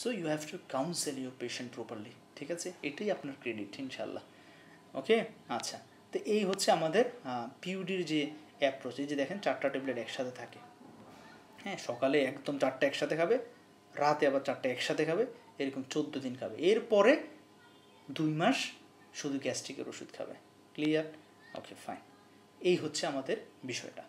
so you have to counsel your patient properly ঠিক আছে এটাই আপনার ক্রেডিট ইনশাল্লাহ ওকে আচ্ছা তো এই হচ্ছে আমাদের পিউডির যে অ্যাপ্রোচ এই যে দেখেন চারটা ট্যাবলেট একসাথে থাকে হ্যাঁ সকালে একদম চারটে একসাথে খাবে রাতে আবার চারটে একসাথে খাবে এরকম চোদ্দ দিন খাবে এরপরে দুই মাস শুধু গ্যাস্ট্রিকের ওষুধ খাবে ক্লিয়ার ওকে ফাইন এই হচ্ছে আমাদের বিষয়টা